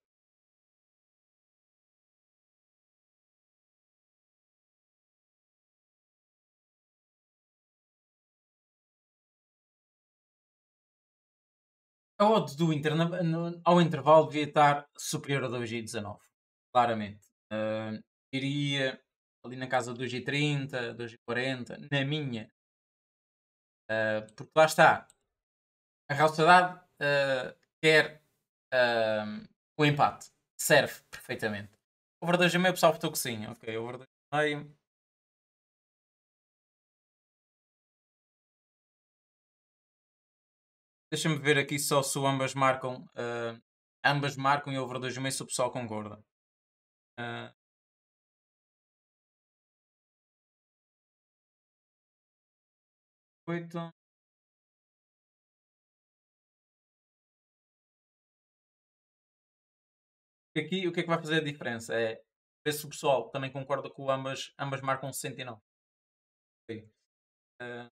A: A odds do Inter ao intervalo devia estar superior a 2,19.
B: Claramente. Uh, iria ali na casa dos G30, dos G40, na minha. Uh, porque lá está. A Real
C: Sociedade uh, quer uh, o empate. Serve
A: perfeitamente. Over 2,5 o pessoal votou que sim. Ok, over 2,5. Deixa-me ver aqui só se ambas marcam. ambas marcam e over 2,5 se o pessoal concorda. oito aqui é o que é que vai fazer a diferença é ver se o pessoal também concorda com ambas, ambas marcam 69. Sim. Uh,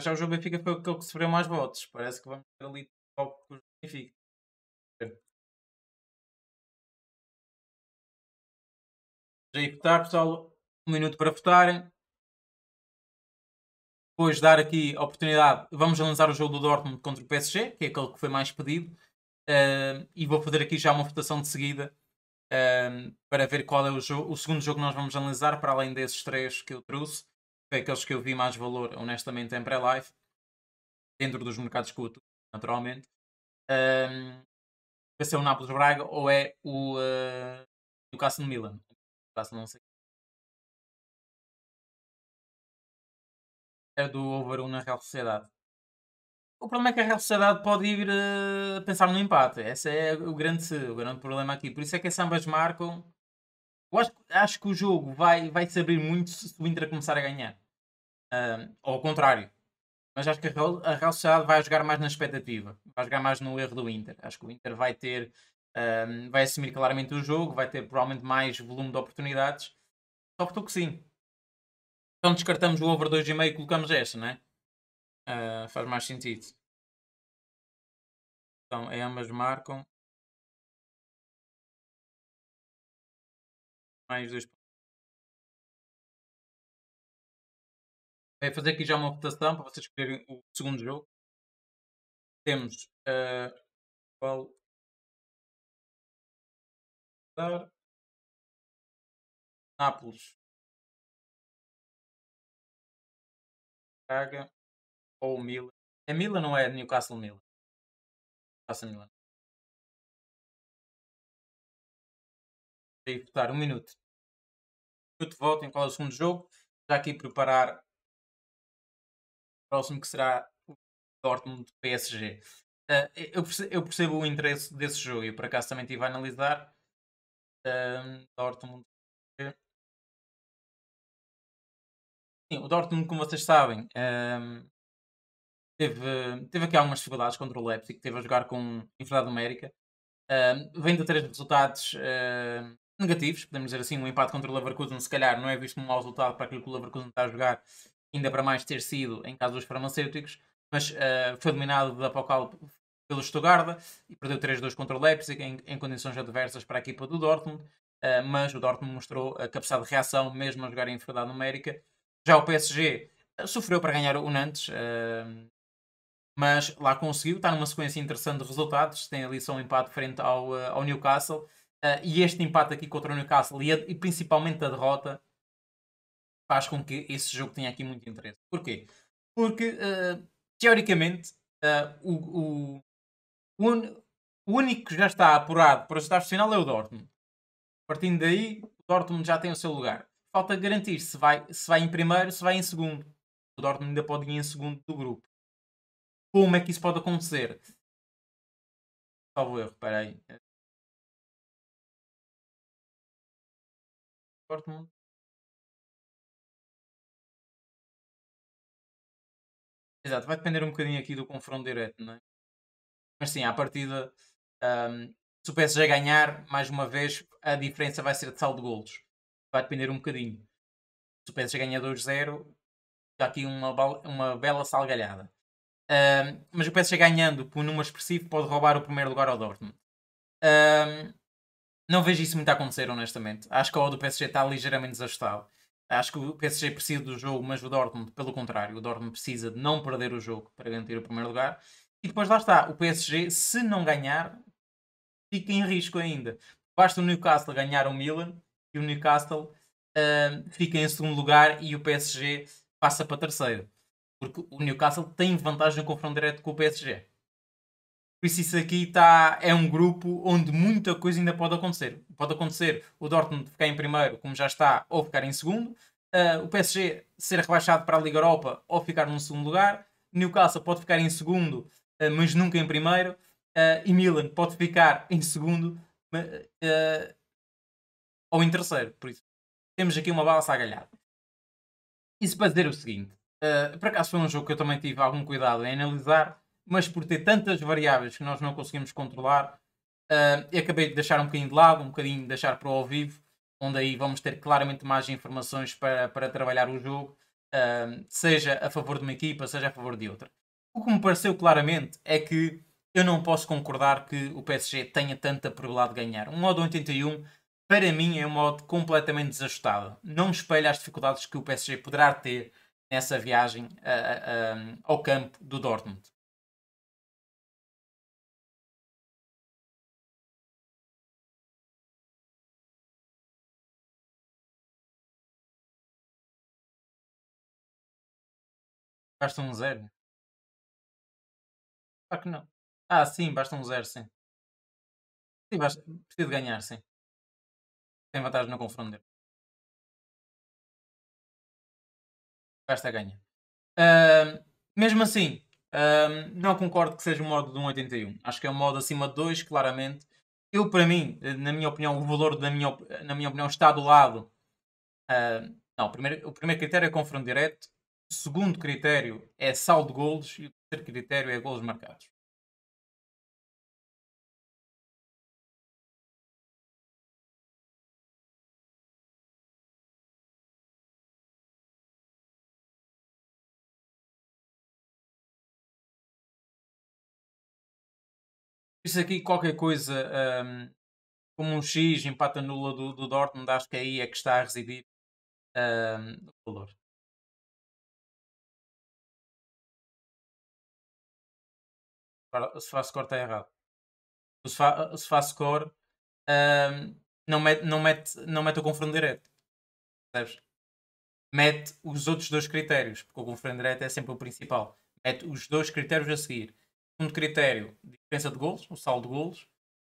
A: já o jogo Benfica foi aquele que sofreu mais votos. Parece que vamos ter ali top com o Benfica. Já ir votar, pessoal. Um minuto para votarem depois dar aqui
B: a oportunidade. Vamos analisar o jogo do Dortmund contra o PSG, que é aquele que foi mais pedido. Uh, e vou fazer aqui já uma votação de seguida uh, para ver qual é o, jogo, o segundo jogo que nós vamos analisar, para além desses três que eu trouxe, que é aqueles que eu vi mais valor, honestamente, em pré-live, dentro dos mercados que eu atuo, naturalmente. Um, eh,
A: vai ser o Nápoles Braga ou é o uh, Newcastle Milan? Newcastle não sei É do over 1 na Real Sociedade. O problema é que a Real Sociedade pode ir uh, pensar no empate. Esse
B: é o grande, o grande problema aqui. Por isso é que as ambas marcam. Eu acho, acho que o jogo vai, vai se abrir muito se o Inter começar a ganhar. Uh, ou ao contrário. Mas acho que a Real, a Real, Sociedade vai jogar mais na expectativa. Vai jogar mais no erro do Inter. Acho que o Inter vai ter. vai assumir claramente o jogo, vai ter provavelmente mais volume de oportunidades. Só que sim, então descartamos o over 2,5 e colocamos esta, né?
A: Uh, ah, faz mais sentido. Então, é ambas marcam. Mais dois vou é fazer aqui já uma votação para vocês escolherem o segundo jogo. Temos uh, Nápoles Braga ou Mila. É Mila não é Newcastle Mila? Newcastle Mila. Vou votar um minuto. Um minuto de voto em qual é o segundo jogo. Já aqui preparar o
C: próximo
B: que será o Dortmund PSG. Uh, eh, eu, percebo, eu, percebo, o interesse desse jogo. e por acaso também estive a analisar. Uh, Dortmund PSG.
A: Sim, o Dortmund, como vocês sabem, um, ehm,
B: teve, teve aqui algumas dificuldades contra o Leipzig, teve a jogar com inferioridade numérica, um, ehm, vem de três resultados ehm, negativos, podemos dizer assim, um empate contra o Leverkusen, se calhar, não é visto como um mau resultado para aquilo que o Leverkusen está a jogar, ainda para mais ter sido em caso dos farmacêuticos, mas uh, foi dominado da Pocal pelo Stuttgart e perdeu 3-2 contra o Leipzig em, em, condições adversas para a equipa do Dortmund, uh, mas o Dortmund mostrou a capacidade de reação, mesmo a jogar em inferioridade numérica, já o PSG sofreu para ganhar o Nantes, uh, mas lá conseguiu. Está numa sequência interessante de resultados. Tem ali só um empate frente ao, uh, ao Newcastle. Uh, e este empate aqui contra o Newcastle e, a, e, principalmente a derrota faz com que esse jogo tenha aqui muito interesse. Porquê? Porque, eh, teoricamente, o, o, o único que já está apurado para os oitavos de final é o Dortmund. Partindo daí, o Dortmund já tem o seu lugar falta garantir se vai, se vai em primeiro, se vai em segundo. O Dortmund ainda pode ir em segundo
C: do
A: grupo. Como é que isso pode acontecer? Salvo erro, peraí. Dortmund. Exato, vai depender um bocadinho aqui do confronto direto, não é? Mas sim, à partida,
B: um, se o PSG ganhar, mais uma vez, a diferença vai ser de saldo de golos vai depender um bocadinho. Se o PSG ganha 2-0, está aqui uma, uma bela salgalhada. Uh, mas o PSG ganhando por um número expressivo pode roubar o primeiro lugar ao Dortmund. Uh, não vejo isso muito a acontecer, honestamente. Acho que a O do PSG está ligeiramente desajustado. Acho que o PSG precisa do jogo, mas o Dortmund, pelo contrário, o Dortmund precisa de não perder o jogo para garantir o primeiro lugar. E depois lá está, o PSG, se não ganhar, fica em risco ainda. Basta o Newcastle ganhar o Milan e o Newcastle uh, fica em segundo lugar e o PSG passa para terceiro. Porque o Newcastle tem vantagem no confronto direto com o PSG. Por isso, isso aqui tá, é um grupo onde muita coisa ainda pode acontecer. Pode acontecer o Dortmund ficar em primeiro, como já está, ou ficar em segundo. Uh, o PSG ser rebaixado para a Liga Europa ou ficar no segundo lugar. Newcastle pode ficar em segundo, uh, mas nunca em primeiro. Uh, e Milan pode ficar em segundo, mas, ou em terceiro. Por isso, temos aqui uma balança a Isso para dizer o seguinte: uh, por acaso foi um jogo que eu também tive algum cuidado em analisar, mas por ter tantas variáveis que nós não conseguimos controlar, uh, acabei de deixar um bocadinho de lado, um bocadinho de deixar para o ao vivo, onde aí vamos ter claramente mais informações para, para trabalhar o jogo, uh, seja a favor de uma equipa, seja a favor de outra. O que me pareceu claramente é que eu não posso concordar que o PSG tenha tanta probabilidade de ganhar. Um modo 81 para mim, é um modo completamente desajustado. Não espelha as dificuldades que o PSG poderá ter nessa viagem uh, uh,
C: ao
A: campo do Dortmund. Basta um zero? Claro que não. Ah, sim, basta um zero, sim. Sim, basta, preciso ganhar, sim tem vantagem no confronto dele. Esta é ganha. Uh,
C: mesmo
B: assim, uh, não concordo que seja um modo de 1.81. Acho que é um modo acima de 2, claramente. Eu, para mim, na minha opinião, o valor, da minha, na minha opinião, está do lado. Uh, não, o primeiro, o primeiro critério é confronto direto. O segundo critério é saldo
C: de
A: golos. E o terceiro critério é golos marcados. isso aqui qualquer coisa
C: um, como um X, empata nula do, do Dortmund, acho que aí é que está a residir
A: um, o valor. Se faz score está errado. Se faz,
B: se faz score um, não, mete, não, mete, não mete o confronto direto. Mete os outros dois critérios, porque o confronto direto é sempre o principal. Mete os dois critérios a seguir Segundo critério, diferença de gols, o saldo de gols.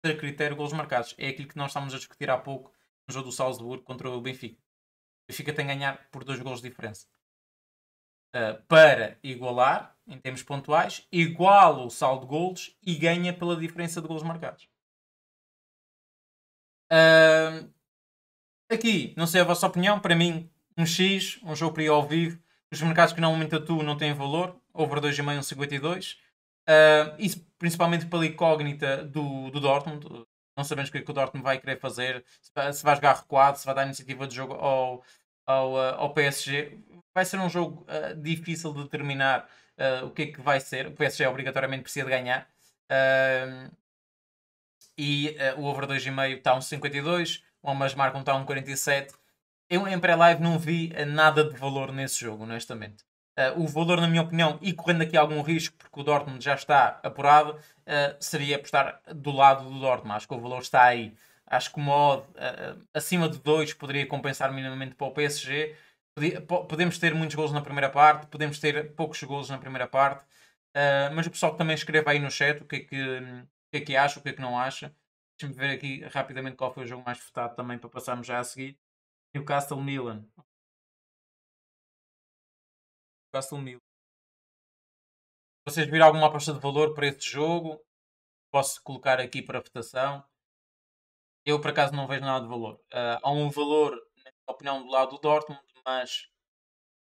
B: Terceiro critério, gols marcados. É aquilo que nós estávamos a discutir há pouco no jogo do Salzburgo contra o Benfica. O Benfica tem que ganhar por dois gols de diferença. Uh, para igualar, em termos pontuais, iguala o saldo de gols e ganha pela diferença de gols marcados.
C: Uh, aqui, não sei a vossa opinião,
B: para mim, um X, um jogo para ir ao vivo, os mercados que não aumenta tudo não têm valor, over 2,5, 1,52. Uh, isso principalmente pela incógnita do, do Dortmund. Não sabemos o que, é que o Dortmund vai querer fazer, se vai jogar recuado, se vai dar iniciativa de jogo ao, ao, ah, ao PSG. Vai ser um jogo uh, difícil de determinar uh, o que é que vai ser. O PSG obrigatoriamente precisa de ganhar. e o over 2,5 está um 52, o Amas marca tá um está um 47. Eu em pré-live não vi nada de valor nesse jogo, honestamente. Uh, o valor, na minha opinião, e correndo aqui algum risco, porque o Dortmund já está apurado, uh, seria apostar do lado do Dortmund. Acho que o valor está aí. Acho que o Mod uh, eh, acima de 2 poderia compensar minimamente para o PSG. Podemos ter muitos gols na primeira parte, podemos ter poucos gols na primeira parte, mas o pessoal também escreva aí no chat o que é que, o que, é que acha, o que é que não acha. Deixa-me ver aqui rapidamente qual foi o jogo mais votado também para passarmos já a seguir. Newcastle
A: Milan. Newcastle mil. Vocês viram alguma aposta de valor para este jogo? Posso colocar aqui para
B: votação. Eu, por acaso, não vejo nada de valor. Uh, há um valor, na minha opinião, do lado do Dortmund, mas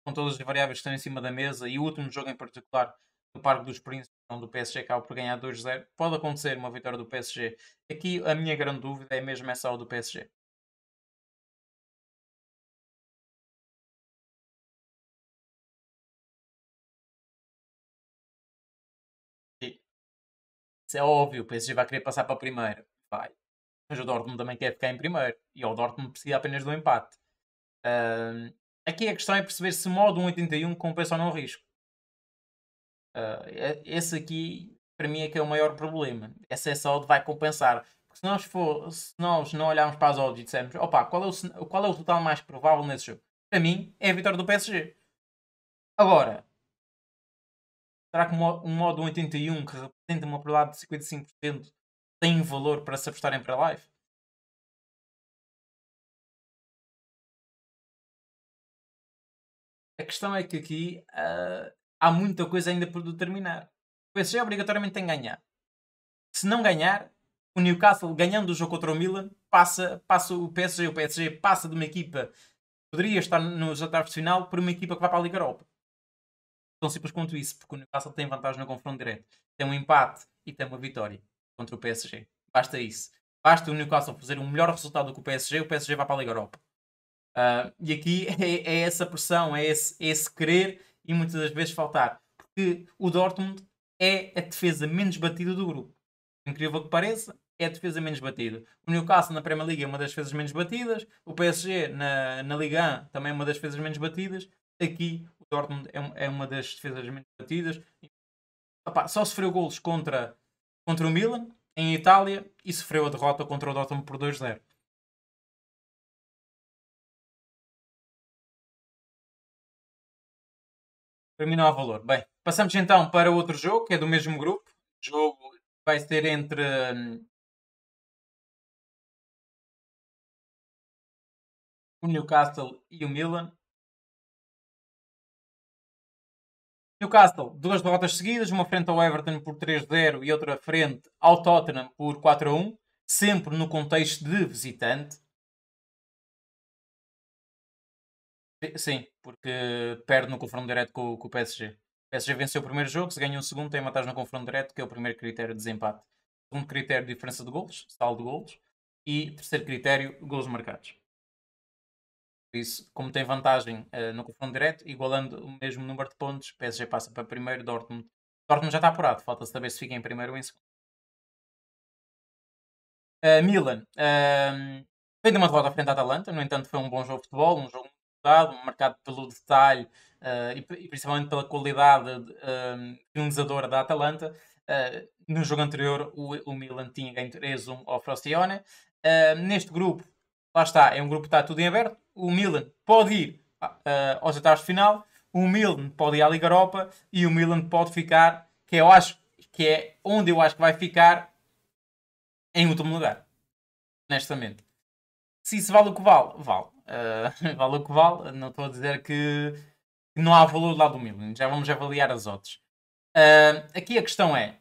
B: com todas as variáveis que estão em cima da mesa e o último jogo em particular do Parque dos Príncipes, onde o PSG acaba por ganhar 2-0, pode acontecer uma vitória do PSG.
A: Aqui a minha grande dúvida é mesmo essa do PSG. Isso é óbvio, o PSG vai querer passar para primeiro.
B: Vai. Mas o Dortmund também quer ficar em primeiro. E o Dortmund precisa apenas do um empate. aqui a questão é perceber se modo 1.81 compensa ou não o risco. Uh, esse aqui, para mim, é que é o maior problema. Essa é só vai compensar. Porque se nós, for, se nós não olharmos para as odds e dissermos opa, qual é, o, qual é o total mais provável nesse jogo? Para mim, é a vitória do PSG. Agora,
A: será que um modo 1.81 que têm uma probabilidade de 55%, têm valor para se apostarem para a live? A questão é que aqui uh, há muita coisa
B: ainda por determinar. O PSG obrigatoriamente tem que ganhar. Se não ganhar, o Newcastle ganhando o jogo contra o Milan passa, passa o PSG. O PSG passa de uma equipa que poderia estar nos oitavos de final para uma equipa que vai para a Liga Europa. Tão simples quanto isso, porque o Newcastle tem vantagem no confronto direto. Tem um empate e tem uma vitória contra o PSG. Basta isso. Basta o Newcastle fazer um melhor resultado do que o PSG, o PSG vai para a Liga Europa. Uh, e aqui é, é, essa pressão, é esse, é esse querer e muitas das vezes faltar. Porque o Dortmund é a defesa menos batida do grupo. Incrível que pareça, é a defesa menos batida. O Newcastle na Premier League é uma das defesas menos batidas, o PSG na, na Liga 1 também é uma das defesas menos batidas. Aqui Dortmund é, é uma das defesas menos batidas. Opa, só sofreu golos contra, contra o Milan, em Itália,
C: e
A: sofreu a derrota contra o Dortmund por 2-0. Terminou a valor. Bem, passamos então para outro jogo, que é do mesmo grupo. O jogo vai ser entre hum, o Newcastle e o Milan. Newcastle,
C: duas
B: derrotas seguidas, uma frente ao Everton por 3-0 e outra frente ao Tottenham por 4-1, sempre no contexto de visitante. Sim, porque perde no confronto direto com, com o PSG. O PSG venceu o primeiro jogo, se ganha o segundo tem a matar no confronto direto, que é o primeiro critério de desempate. segundo critério, diferença de golos, saldo de golos. E terceiro critério, golos marcados. Por isso, como tem vantagem uh, no confronto direto, igualando o mesmo número de pontos, PSG passa para primeiro, Dortmund. Dortmund já está apurado, falta saber se fica em primeiro ou em segundo. Uh, Milan. Uh, ehm, veio de uma derrota frente à Atalanta, no entanto, foi um bom jogo de futebol, um jogo dado, marcado pelo detalhe uh, e, principalmente pela qualidade um, ehm, finalizadora da Atalanta. Uh, no jogo anterior, o, o Milan tinha ganho 3-1 ao Frostione. Uh, neste grupo, lá está, é um grupo que está tudo em aberto o Milan pode ir uh, aos oitavos de final, o Milan pode ir à Liga Europa e o Milan pode ficar, que eu acho que é onde eu acho que vai ficar em último lugar. Honestamente. Se isso vale o que vale, vale. Uh, vale o que vale. Não estou a dizer que não há valor lá do Milan. Já vamos avaliar as outras. Uh, aqui a questão é: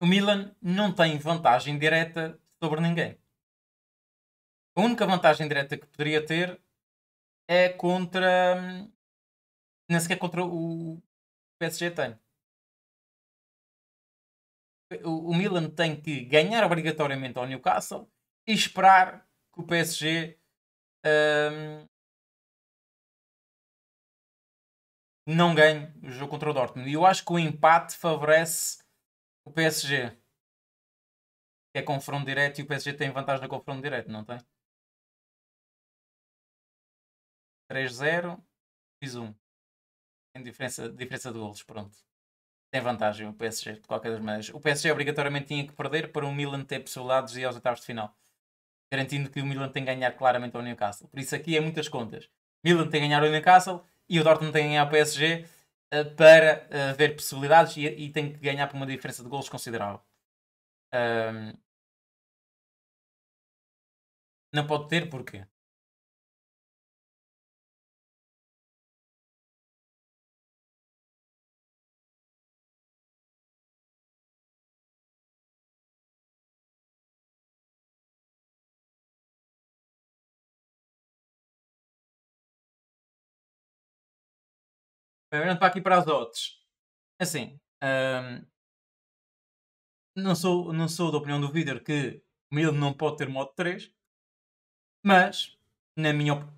B: o Milan não tem vantagem direta sobre ninguém. A única vantagem direta que poderia ter
A: é contra. Hum, nem sequer contra o PSG tem. O Milan tem que ganhar
C: obrigatoriamente ao Newcastle e esperar que o PSG um,
A: não ganhe o jogo contra o Dortmund. E eu acho que o empate favorece o PSG. Que é
C: confronto direto e o PSG tem vantagem no confronto direto, não tem?
B: 3-0, fiz um Em diferença, diferença de golos, pronto. Tem vantagem o PSG, de qualquer das maneiras. O PSG obrigatoriamente tinha que perder para o Milan ter possibilidades e aos oitavos de final. Garantindo que o Milan tem que ganhar claramente ao Newcastle. Por isso aqui é muitas contas. Milan tem que ganhar ao Newcastle e o Dortmund tem que ganhar ao PSG eh, para
A: haver eh, possibilidades e, e tem que ganhar por uma diferença de golos considerável. Um, não pode ter, porquê? olhando para aqui para as odds, assim, um, não, sou, não sou da opinião do Vitor
B: que o Milan não pode ter modo 3, mas, na minha opinião,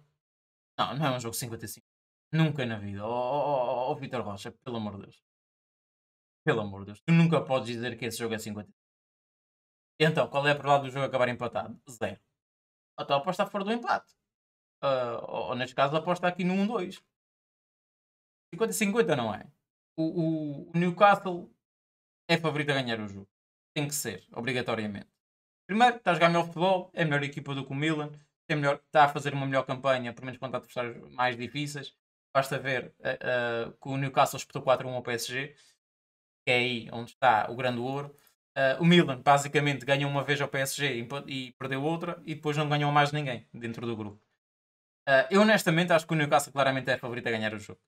B: não, não é um jogo 55. Nunca na vida. Oh, oh, oh, oh Vitor Rocha, pelo amor de Deus.
C: Pelo amor de Deus. Tu nunca podes dizer que esse jogo é 55. Então,
B: qual é a probabilidade do jogo acabar empatado? Zero. Então aposta fora do empate. Uh, ou, neste caso aposta aqui no 1-2. 50-50 não é. O, o, o, Newcastle é favorito a ganhar o jogo. Tem que ser, obrigatoriamente. Primeiro, está a jogar melhor futebol, é a melhor equipa do que o Milan, é melhor, está a fazer uma melhor campanha, pelo menos contra adversários mais difíceis. Basta ver uh, que o Newcastle espetou 4-1 ao PSG, que é aí onde está o grande ouro. Uh, o Milan basicamente ganhou uma vez ao PSG e, e, perdeu outra, e depois não ganhou mais ninguém dentro do grupo. eu honestamente acho que o Newcastle claramente é favorito a ganhar o jogo.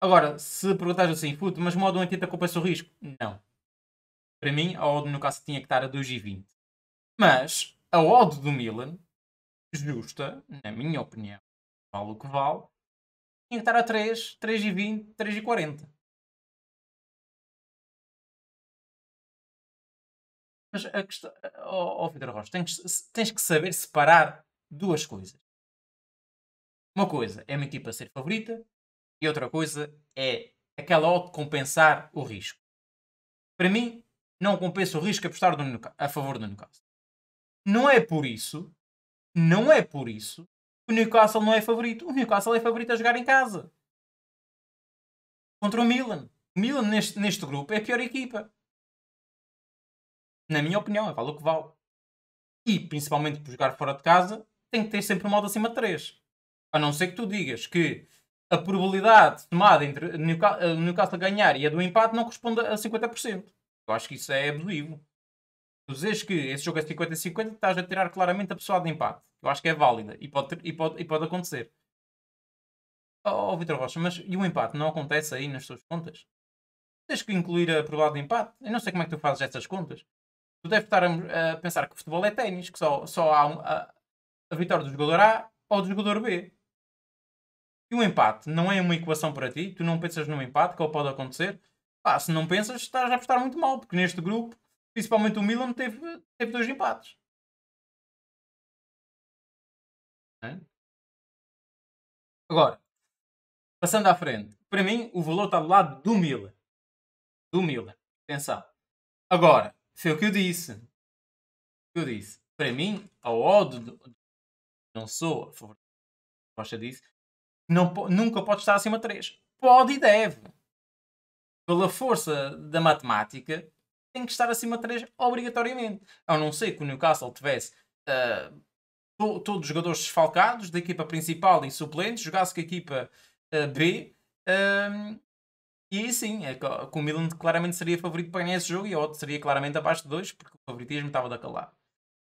B: Agora, se perguntares assim, puto, mas o modo 180 compensa o risco? Não. Para mim, a odd no caso tinha que estar a 2,20. Mas a odd do Milan, justa, na minha opinião,
A: vale o que vale, tinha que estar a 3, 3,20, 3,40. Mas a questão, ó oh, oh, Vitor Rocha, tens, tens que saber separar duas coisas.
B: Uma coisa é uma equipa ser favorita, e outra coisa é aquela auto compensar o risco. Para mim, não compensa o risco apostar a favor do Newcastle.
C: Não é por isso, não é por isso que o Newcastle não é favorito. O Newcastle é favorito a jogar em casa. Contra o Milan. O Milan, neste, neste grupo, é a pior equipa. Na minha opinião, é vale o que vale.
B: E, principalmente por jogar fora de casa, tem que ter sempre uma moda acima de 3. A não ser que tu digas que a probabilidade tomada entre o eh, Newcastle ganhar e a do empate não corresponde a 50%. Eu acho que isso é abusivo. Tu dizes que esse jogo é 50-50, estás a tirar claramente a pessoa de empate. Eu acho que é válida e pode, e pode, e pode acontecer. Oh, oh Vitor Rocha, mas e o empate não acontece aí nas tuas contas? Tens que incluir a probabilidade de empate. Eu não sei como é que tu fazes essas contas. Tu deves estar a, a pensar que o futebol é ténis, que só, só há um, a, a vitória do jogador A ou do jogador B e o um empate não é uma equação para ti? Tu não pensas num empate é que pode acontecer?
A: Pá, se não pensas, estás a apostar muito mal, porque neste grupo, principalmente o Milan, teve, teve dois empates. É? Agora, passando à frente, para mim o valor está do lado do Milan. Do Milan. Atenção. Agora, foi o que eu disse. Eu disse. Para mim, a odd, não sou a favor gosta
B: disse, não, nunca pode estar acima de 3. Pode e deve. Pela força da matemática, tem que estar acima de 3 obrigatoriamente. A não ser que o Newcastle tivesse uh, to todos os jogadores desfalcados da equipa principal e suplentes, jogasse com a equipa uh, B. Uh, e aí sim, é que, o Milan claramente seria favorito para ganhar esse jogo e o outro seria claramente abaixo de 2, porque o favoritismo estava da calar.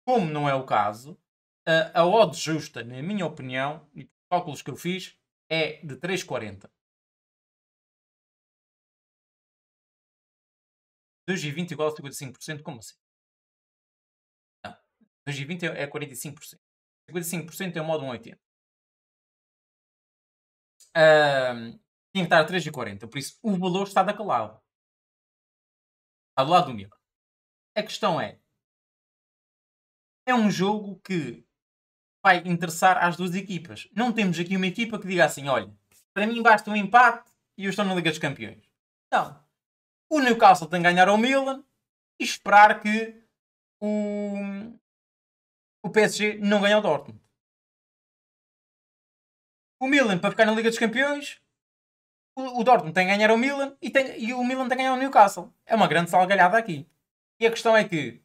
B: Como não é o caso, a odd justa, na minha opinião, e
A: cálculos que eu fiz, é de 3,40. 2,20 igual a 55%, como assim? Não. 2,20 é 45%. 55% é o modo 1,80. Um, tinha que estar 3,40. Por isso, o valor está daquele lado. Está do lado do meu. A questão é: é um jogo que vai interessar às duas equipas. Não temos
B: aqui uma equipa que diga assim: olha, para mim basta um empate e eu estou na Liga dos Campeões. Não.
A: O Newcastle tem que ganhar ao Milan e esperar que o, o PSG não ganhe ao Dortmund. O Milan para ficar na Liga dos Campeões, o, Dortmund tem que ganhar ao Milan e, tem, e
B: o Milan tem que ganhar ao Newcastle. É uma grande salgalhada aqui. E a questão é que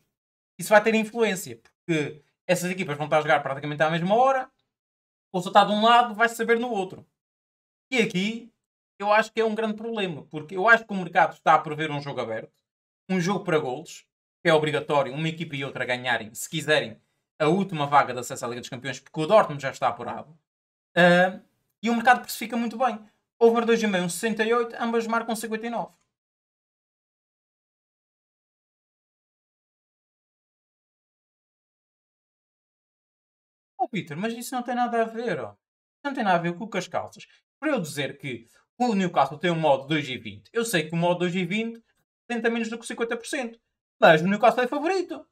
B: isso vai ter influência, porque essas equipas vão estar a jogar praticamente à mesma hora, Ou só está de um lado vai se saber no outro. E aqui eu acho que é um grande problema, porque eu acho que o mercado está a prever um jogo aberto, um jogo para golos, que é obrigatório uma equipa e outra ganharem, se quiserem, a última vaga de acesso à Liga dos Campeões, porque o Dortmund já está apurado.
A: Uh, e o mercado precifica muito bem. Over 2,5, um 68, ambas marcam 59. oh Peter, mas isso não tem nada a ver, ó. Não
B: tem nada a ver com as calças. Para eu dizer que o Newcastle tem um modo 2 e 20, eu sei que o modo 2 e 20 representa menos do que 50%, mas o Newcastle é favorito.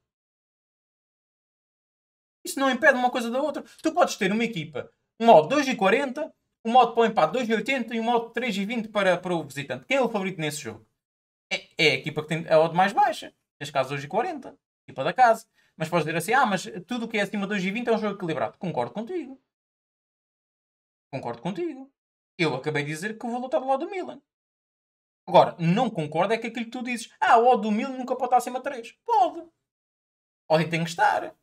B: Isso não impede uma coisa da outra. Tu podes ter uma equipa, um modo 2 e 40, um modo para o empate 2 e 80 e um modo 3 e 20 para, para o visitante. Quem é o favorito nesse jogo? É, é a equipa que tem é a odd mais baixa. Neste caso, 2 e 40. Equipa da casa. Mas podes dizer assim, ah, mas tudo o que é acima de 2,20 é um jogo equilibrado. Concordo contigo.
C: Concordo contigo. Eu acabei de dizer que o valor está do lado do Milan. Agora, não
B: concordo é que aquilo que tu dizes, ah, o do Milan nunca pode estar acima de 3. Pode. Pode e tem que estar.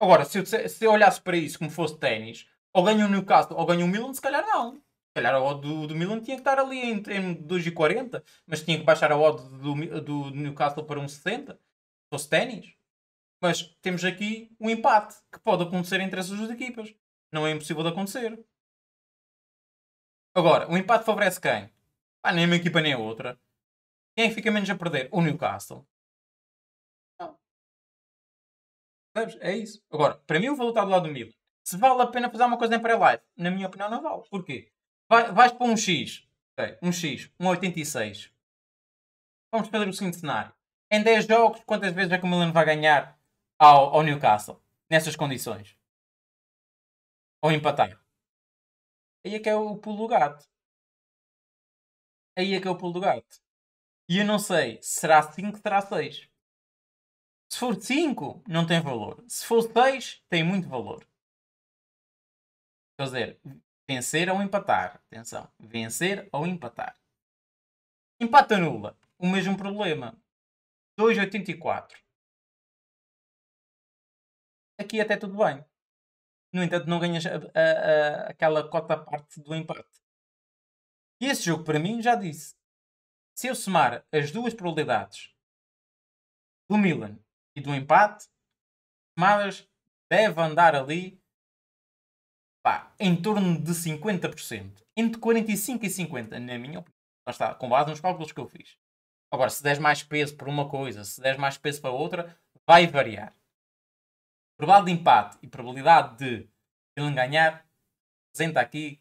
B: Agora, se eu, se eu olhasse para isso como fosse ténis, ou ganho o Newcastle ou ganho o Milan, se calhar não. Se calhar a odd do, do Milan tinha que estar ali em, em 2,40, mas tinha que baixar a odd do, do Newcastle para 1,60 fosse ténis. Mas temos aqui um empate que pode acontecer entre essas duas equipas. Não é impossível
C: de acontecer. Agora, o empate favorece quem? nem uma equipa nem a outra. Quem fica menos a perder? O Newcastle. Não.
B: É isso. Agora, para mim o valor está do lado do Miller. Se vale a pena fazer uma coisa em pré-live? Na minha opinião não vale. Porquê? Vai, vais para um X. Okay, um X. Um 86. Vamos fazer o seguinte cenário em 10 jogos, quantas vezes é que o Milan vai
A: ganhar ao, ao Newcastle nessas condições? Ou empatar? Aí é que é o pulo do gato. Aí é que é o pulo do gato. E eu não sei, será 5, será 6. Se for
B: 5, não tem valor. Se for 6, tem muito valor. Quer dizer, vencer ou empatar. Atenção, vencer ou empatar. Empata nula. O mesmo problema. 2,84.
C: Aqui até tudo bem. No entanto, não ganhas a, a, a, aquela cota parte do empate. E esse jogo, para mim, já disse.
A: Se eu somar as duas probabilidades do Milan e do empate, somadas, deve andar ali
B: pá, em torno de 50%. Entre 45% e 50%, na minha opinião. está, com base nos cálculos que eu fiz. Agora, se des mais peso para uma coisa, se des mais peso para outra, vai variar. Probabilidade de empate e probabilidade de ele ganhar
C: apresenta aqui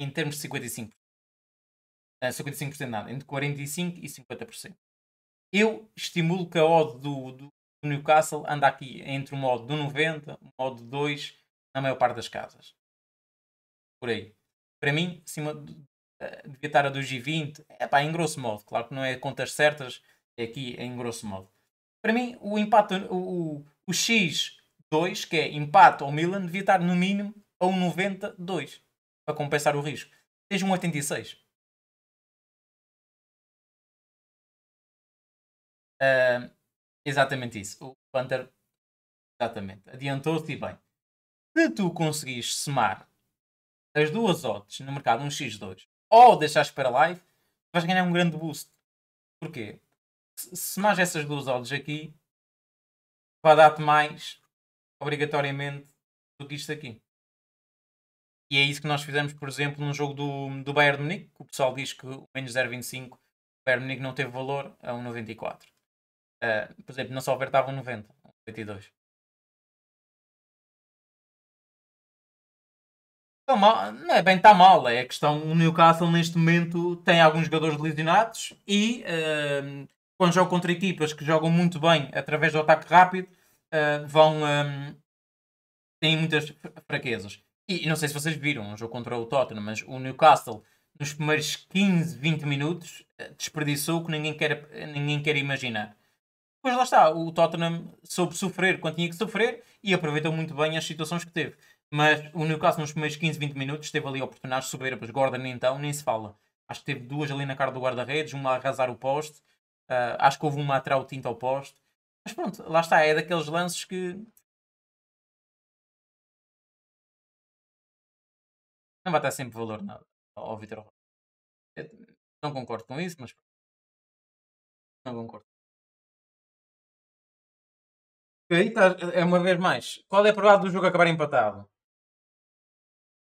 C: em termos de 55%. Não, 55% nada,
B: entre 45% e 50%. Eu estimulo que a odd do, do, Newcastle anda aqui entre o modo do 90, o modo do 2, na maior parte das casas. Por aí. Para mim, acima de eh, devia estar a dos G20. É pá, em grosso modo. Claro que não é contas certas, é aqui em grosso modo. Para mim, o impacto o, o, o X2, que é empate ao Milan, devia estar no mínimo a
A: 1,92 para compensar o risco. Tens 1,86. Uh, exatamente isso. O Panther, exatamente, adiantou-te bem. Se tu conseguires somar
B: as duas odds no mercado 1x2 ou deixares para live, vais ganhar um grande boost. Porquê? Se, mais essas duas odds aqui, vai dar-te mais, obrigatoriamente, do que isto aqui. E é isso que nós fizemos, por exemplo, no jogo do, do Bayern de Munique, que o pessoal diz que o menos 0,25,
A: o Bayern de Munique não teve valor a 1,94. Uh, ah, por exemplo, na Solver estava 1,90, 1,92. Tá mal, não é bem está mal, é a questão. O Newcastle neste momento tem alguns jogadores
B: lesionados e uh, quando jogam contra equipas que jogam muito bem através do ataque rápido, uh, vão. Um, ehm, têm muitas fraquezas. E, e não sei se vocês viram um jogo contra o Tottenham, mas o Newcastle nos primeiros 15, 20 minutos eh, desperdiçou o que ninguém quer, ninguém quer imaginar. Pois lá está, o Tottenham soube sofrer quando tinha que sofrer e aproveitou muito bem as situações que teve. Mas o Newcastle nos primeiros 15, 20 minutos teve ali oportunidades de subir, mas Gordon então nem se fala. Acho que teve duas ali na cara do guarda-redes, uma a arrasar o poste, uh, acho que houve uma a tirar o tinto ao poste. Mas pronto, lá está,
C: é
A: daqueles lances que. Não vai ter sempre valor nada ao Vitor não concordo com isso, mas. Não concordo. Ok, tá, é uma vez mais. Qual é a probabilidade do jogo acabar empatado?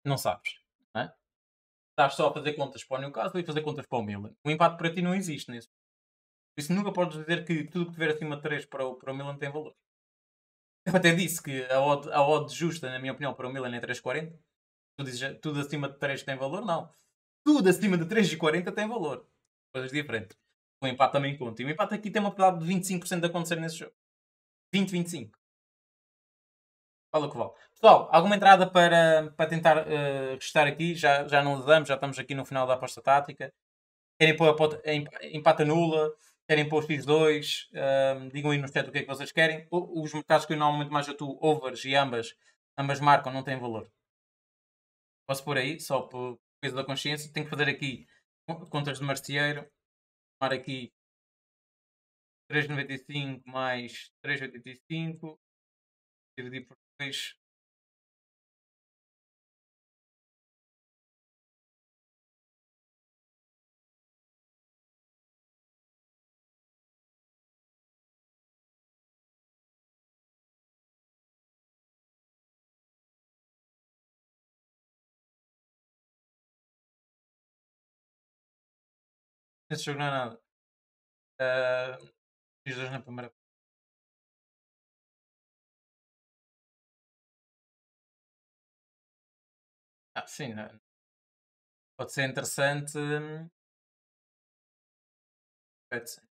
B: não sabes. Não é? Estás só a fazer contas para o Newcastle e fazer contas para o Milan. O empate para ti não existe nesse. Por isso nunca podes dizer que tudo que tiver acima de 3 para o, para o Milan tem valor. Eu até disse que a odd, a odd justa, na minha opinião, para o Milan é 3,40. Tu dizes tudo acima de 3 tem valor? Não. Tudo acima de 3,40 tem valor. Coisas diferentes. O empate também conta. E o empate aqui tem uma probabilidade de 25% de acontecer nesse jogo. 20-25. Fala que vale. Pessoal, alguma entrada para, para tentar uh, aqui? Já, já não damos, já estamos aqui no final da aposta tática. Querem pôr a empata nula, querem pôr X2, um, ehm, digam aí no chat o que é que vocês querem. Os mercados que eu normalmente mais atuo, overs e ambas, ambas marcam, não têm valor. Posso pôr aí, só por peso da consciência. Tenho que fazer aqui contas de marceiro.
A: Tomar aqui 3,95 mais 3,85. Dividir por Pois. Esse jogo não é nada. Uh, fiz dois na primeira Ah, sim, não- né? pode ser interessante. Hum, pode ser.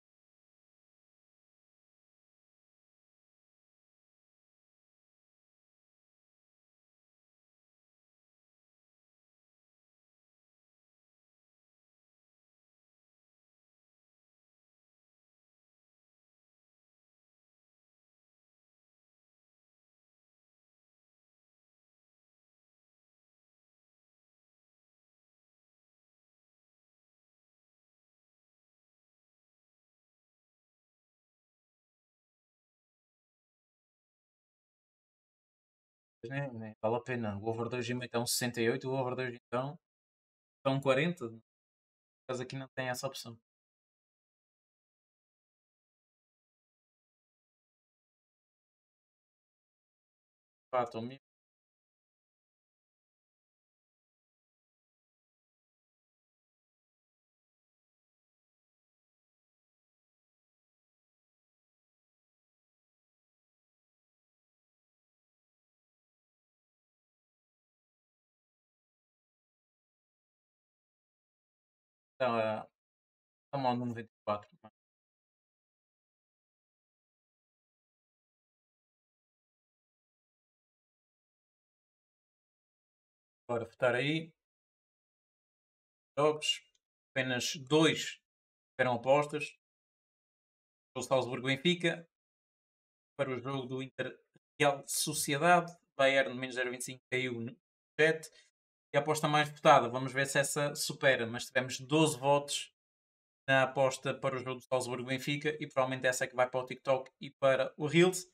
A: nem, né, nem né, vale a pena. O overdose então 68, o overdose então é um 40. Mas aqui não tem essa opção. Pá, estou da, da Mono 94. Agora votar aí. Jogos. Apenas dois eram apostas. O Salzburgo Benfica. Para o
B: jogo do Inter Real Sociedade. Bayern menos 0,25 caiu no 7 e a aposta mais votada. Vamos ver se essa supera, mas tivemos 12 votos na aposta para o jogo do Salzburgo-Benfica e provavelmente essa é que vai para o TikTok e para o Reels.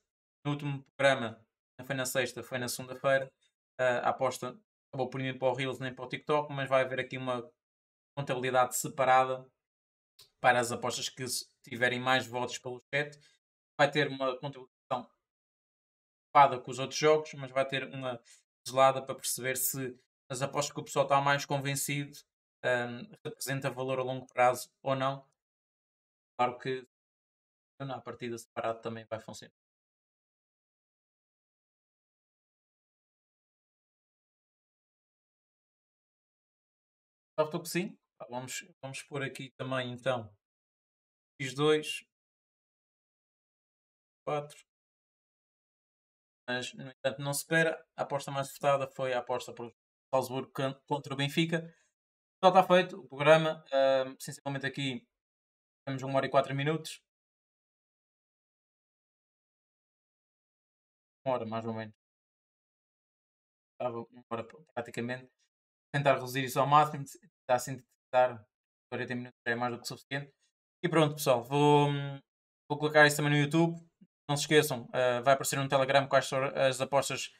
B: No último programa, não foi na sexta, foi na segunda-feira, eh, a aposta acabou por ir para o Reels nem para o TikTok, mas vai haver aqui uma contabilidade separada para as apostas que tiverem mais votos pelo chat. Vai ter uma contabilização separada com os outros jogos, mas vai ter uma gelada para perceber se mas aposto que o pessoal está mais convencido um, representa valor a longo prazo ou não.
A: Claro que na partida separada também vai funcionar. estou que sim. Vamos, vamos pôr aqui também então x2 4 mas no entanto não se espera. A aposta mais votada foi a aposta por
B: Salzburgo contra o Benfica. Já está feito o programa. Um, sinceramente, aqui
A: temos uma hora e quatro minutos. Uma hora, mais ou menos. Estava uma hora praticamente.
B: Tentar reduzir isso ao máximo, tentar sintetizar 40 minutos é mais do que suficiente. E pronto, pessoal, vou, vou colocar isso também no YouTube. Não se esqueçam, uh, vai aparecer no Telegram quais são as apostas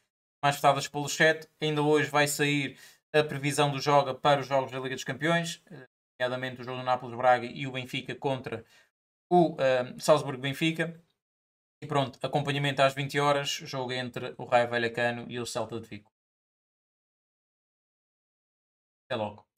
B: mais votadas pelo chat. Ainda hoje vai sair a previsão do Joga para os jogos da Liga dos Campeões, eh, nomeadamente o jogo do Nápoles Braga e o Benfica contra o um, eh, Salzburgo Benfica. E pronto, acompanhamento
A: às 20 horas, jogo entre o Raio Cano e o Celta de Vigo. Até logo.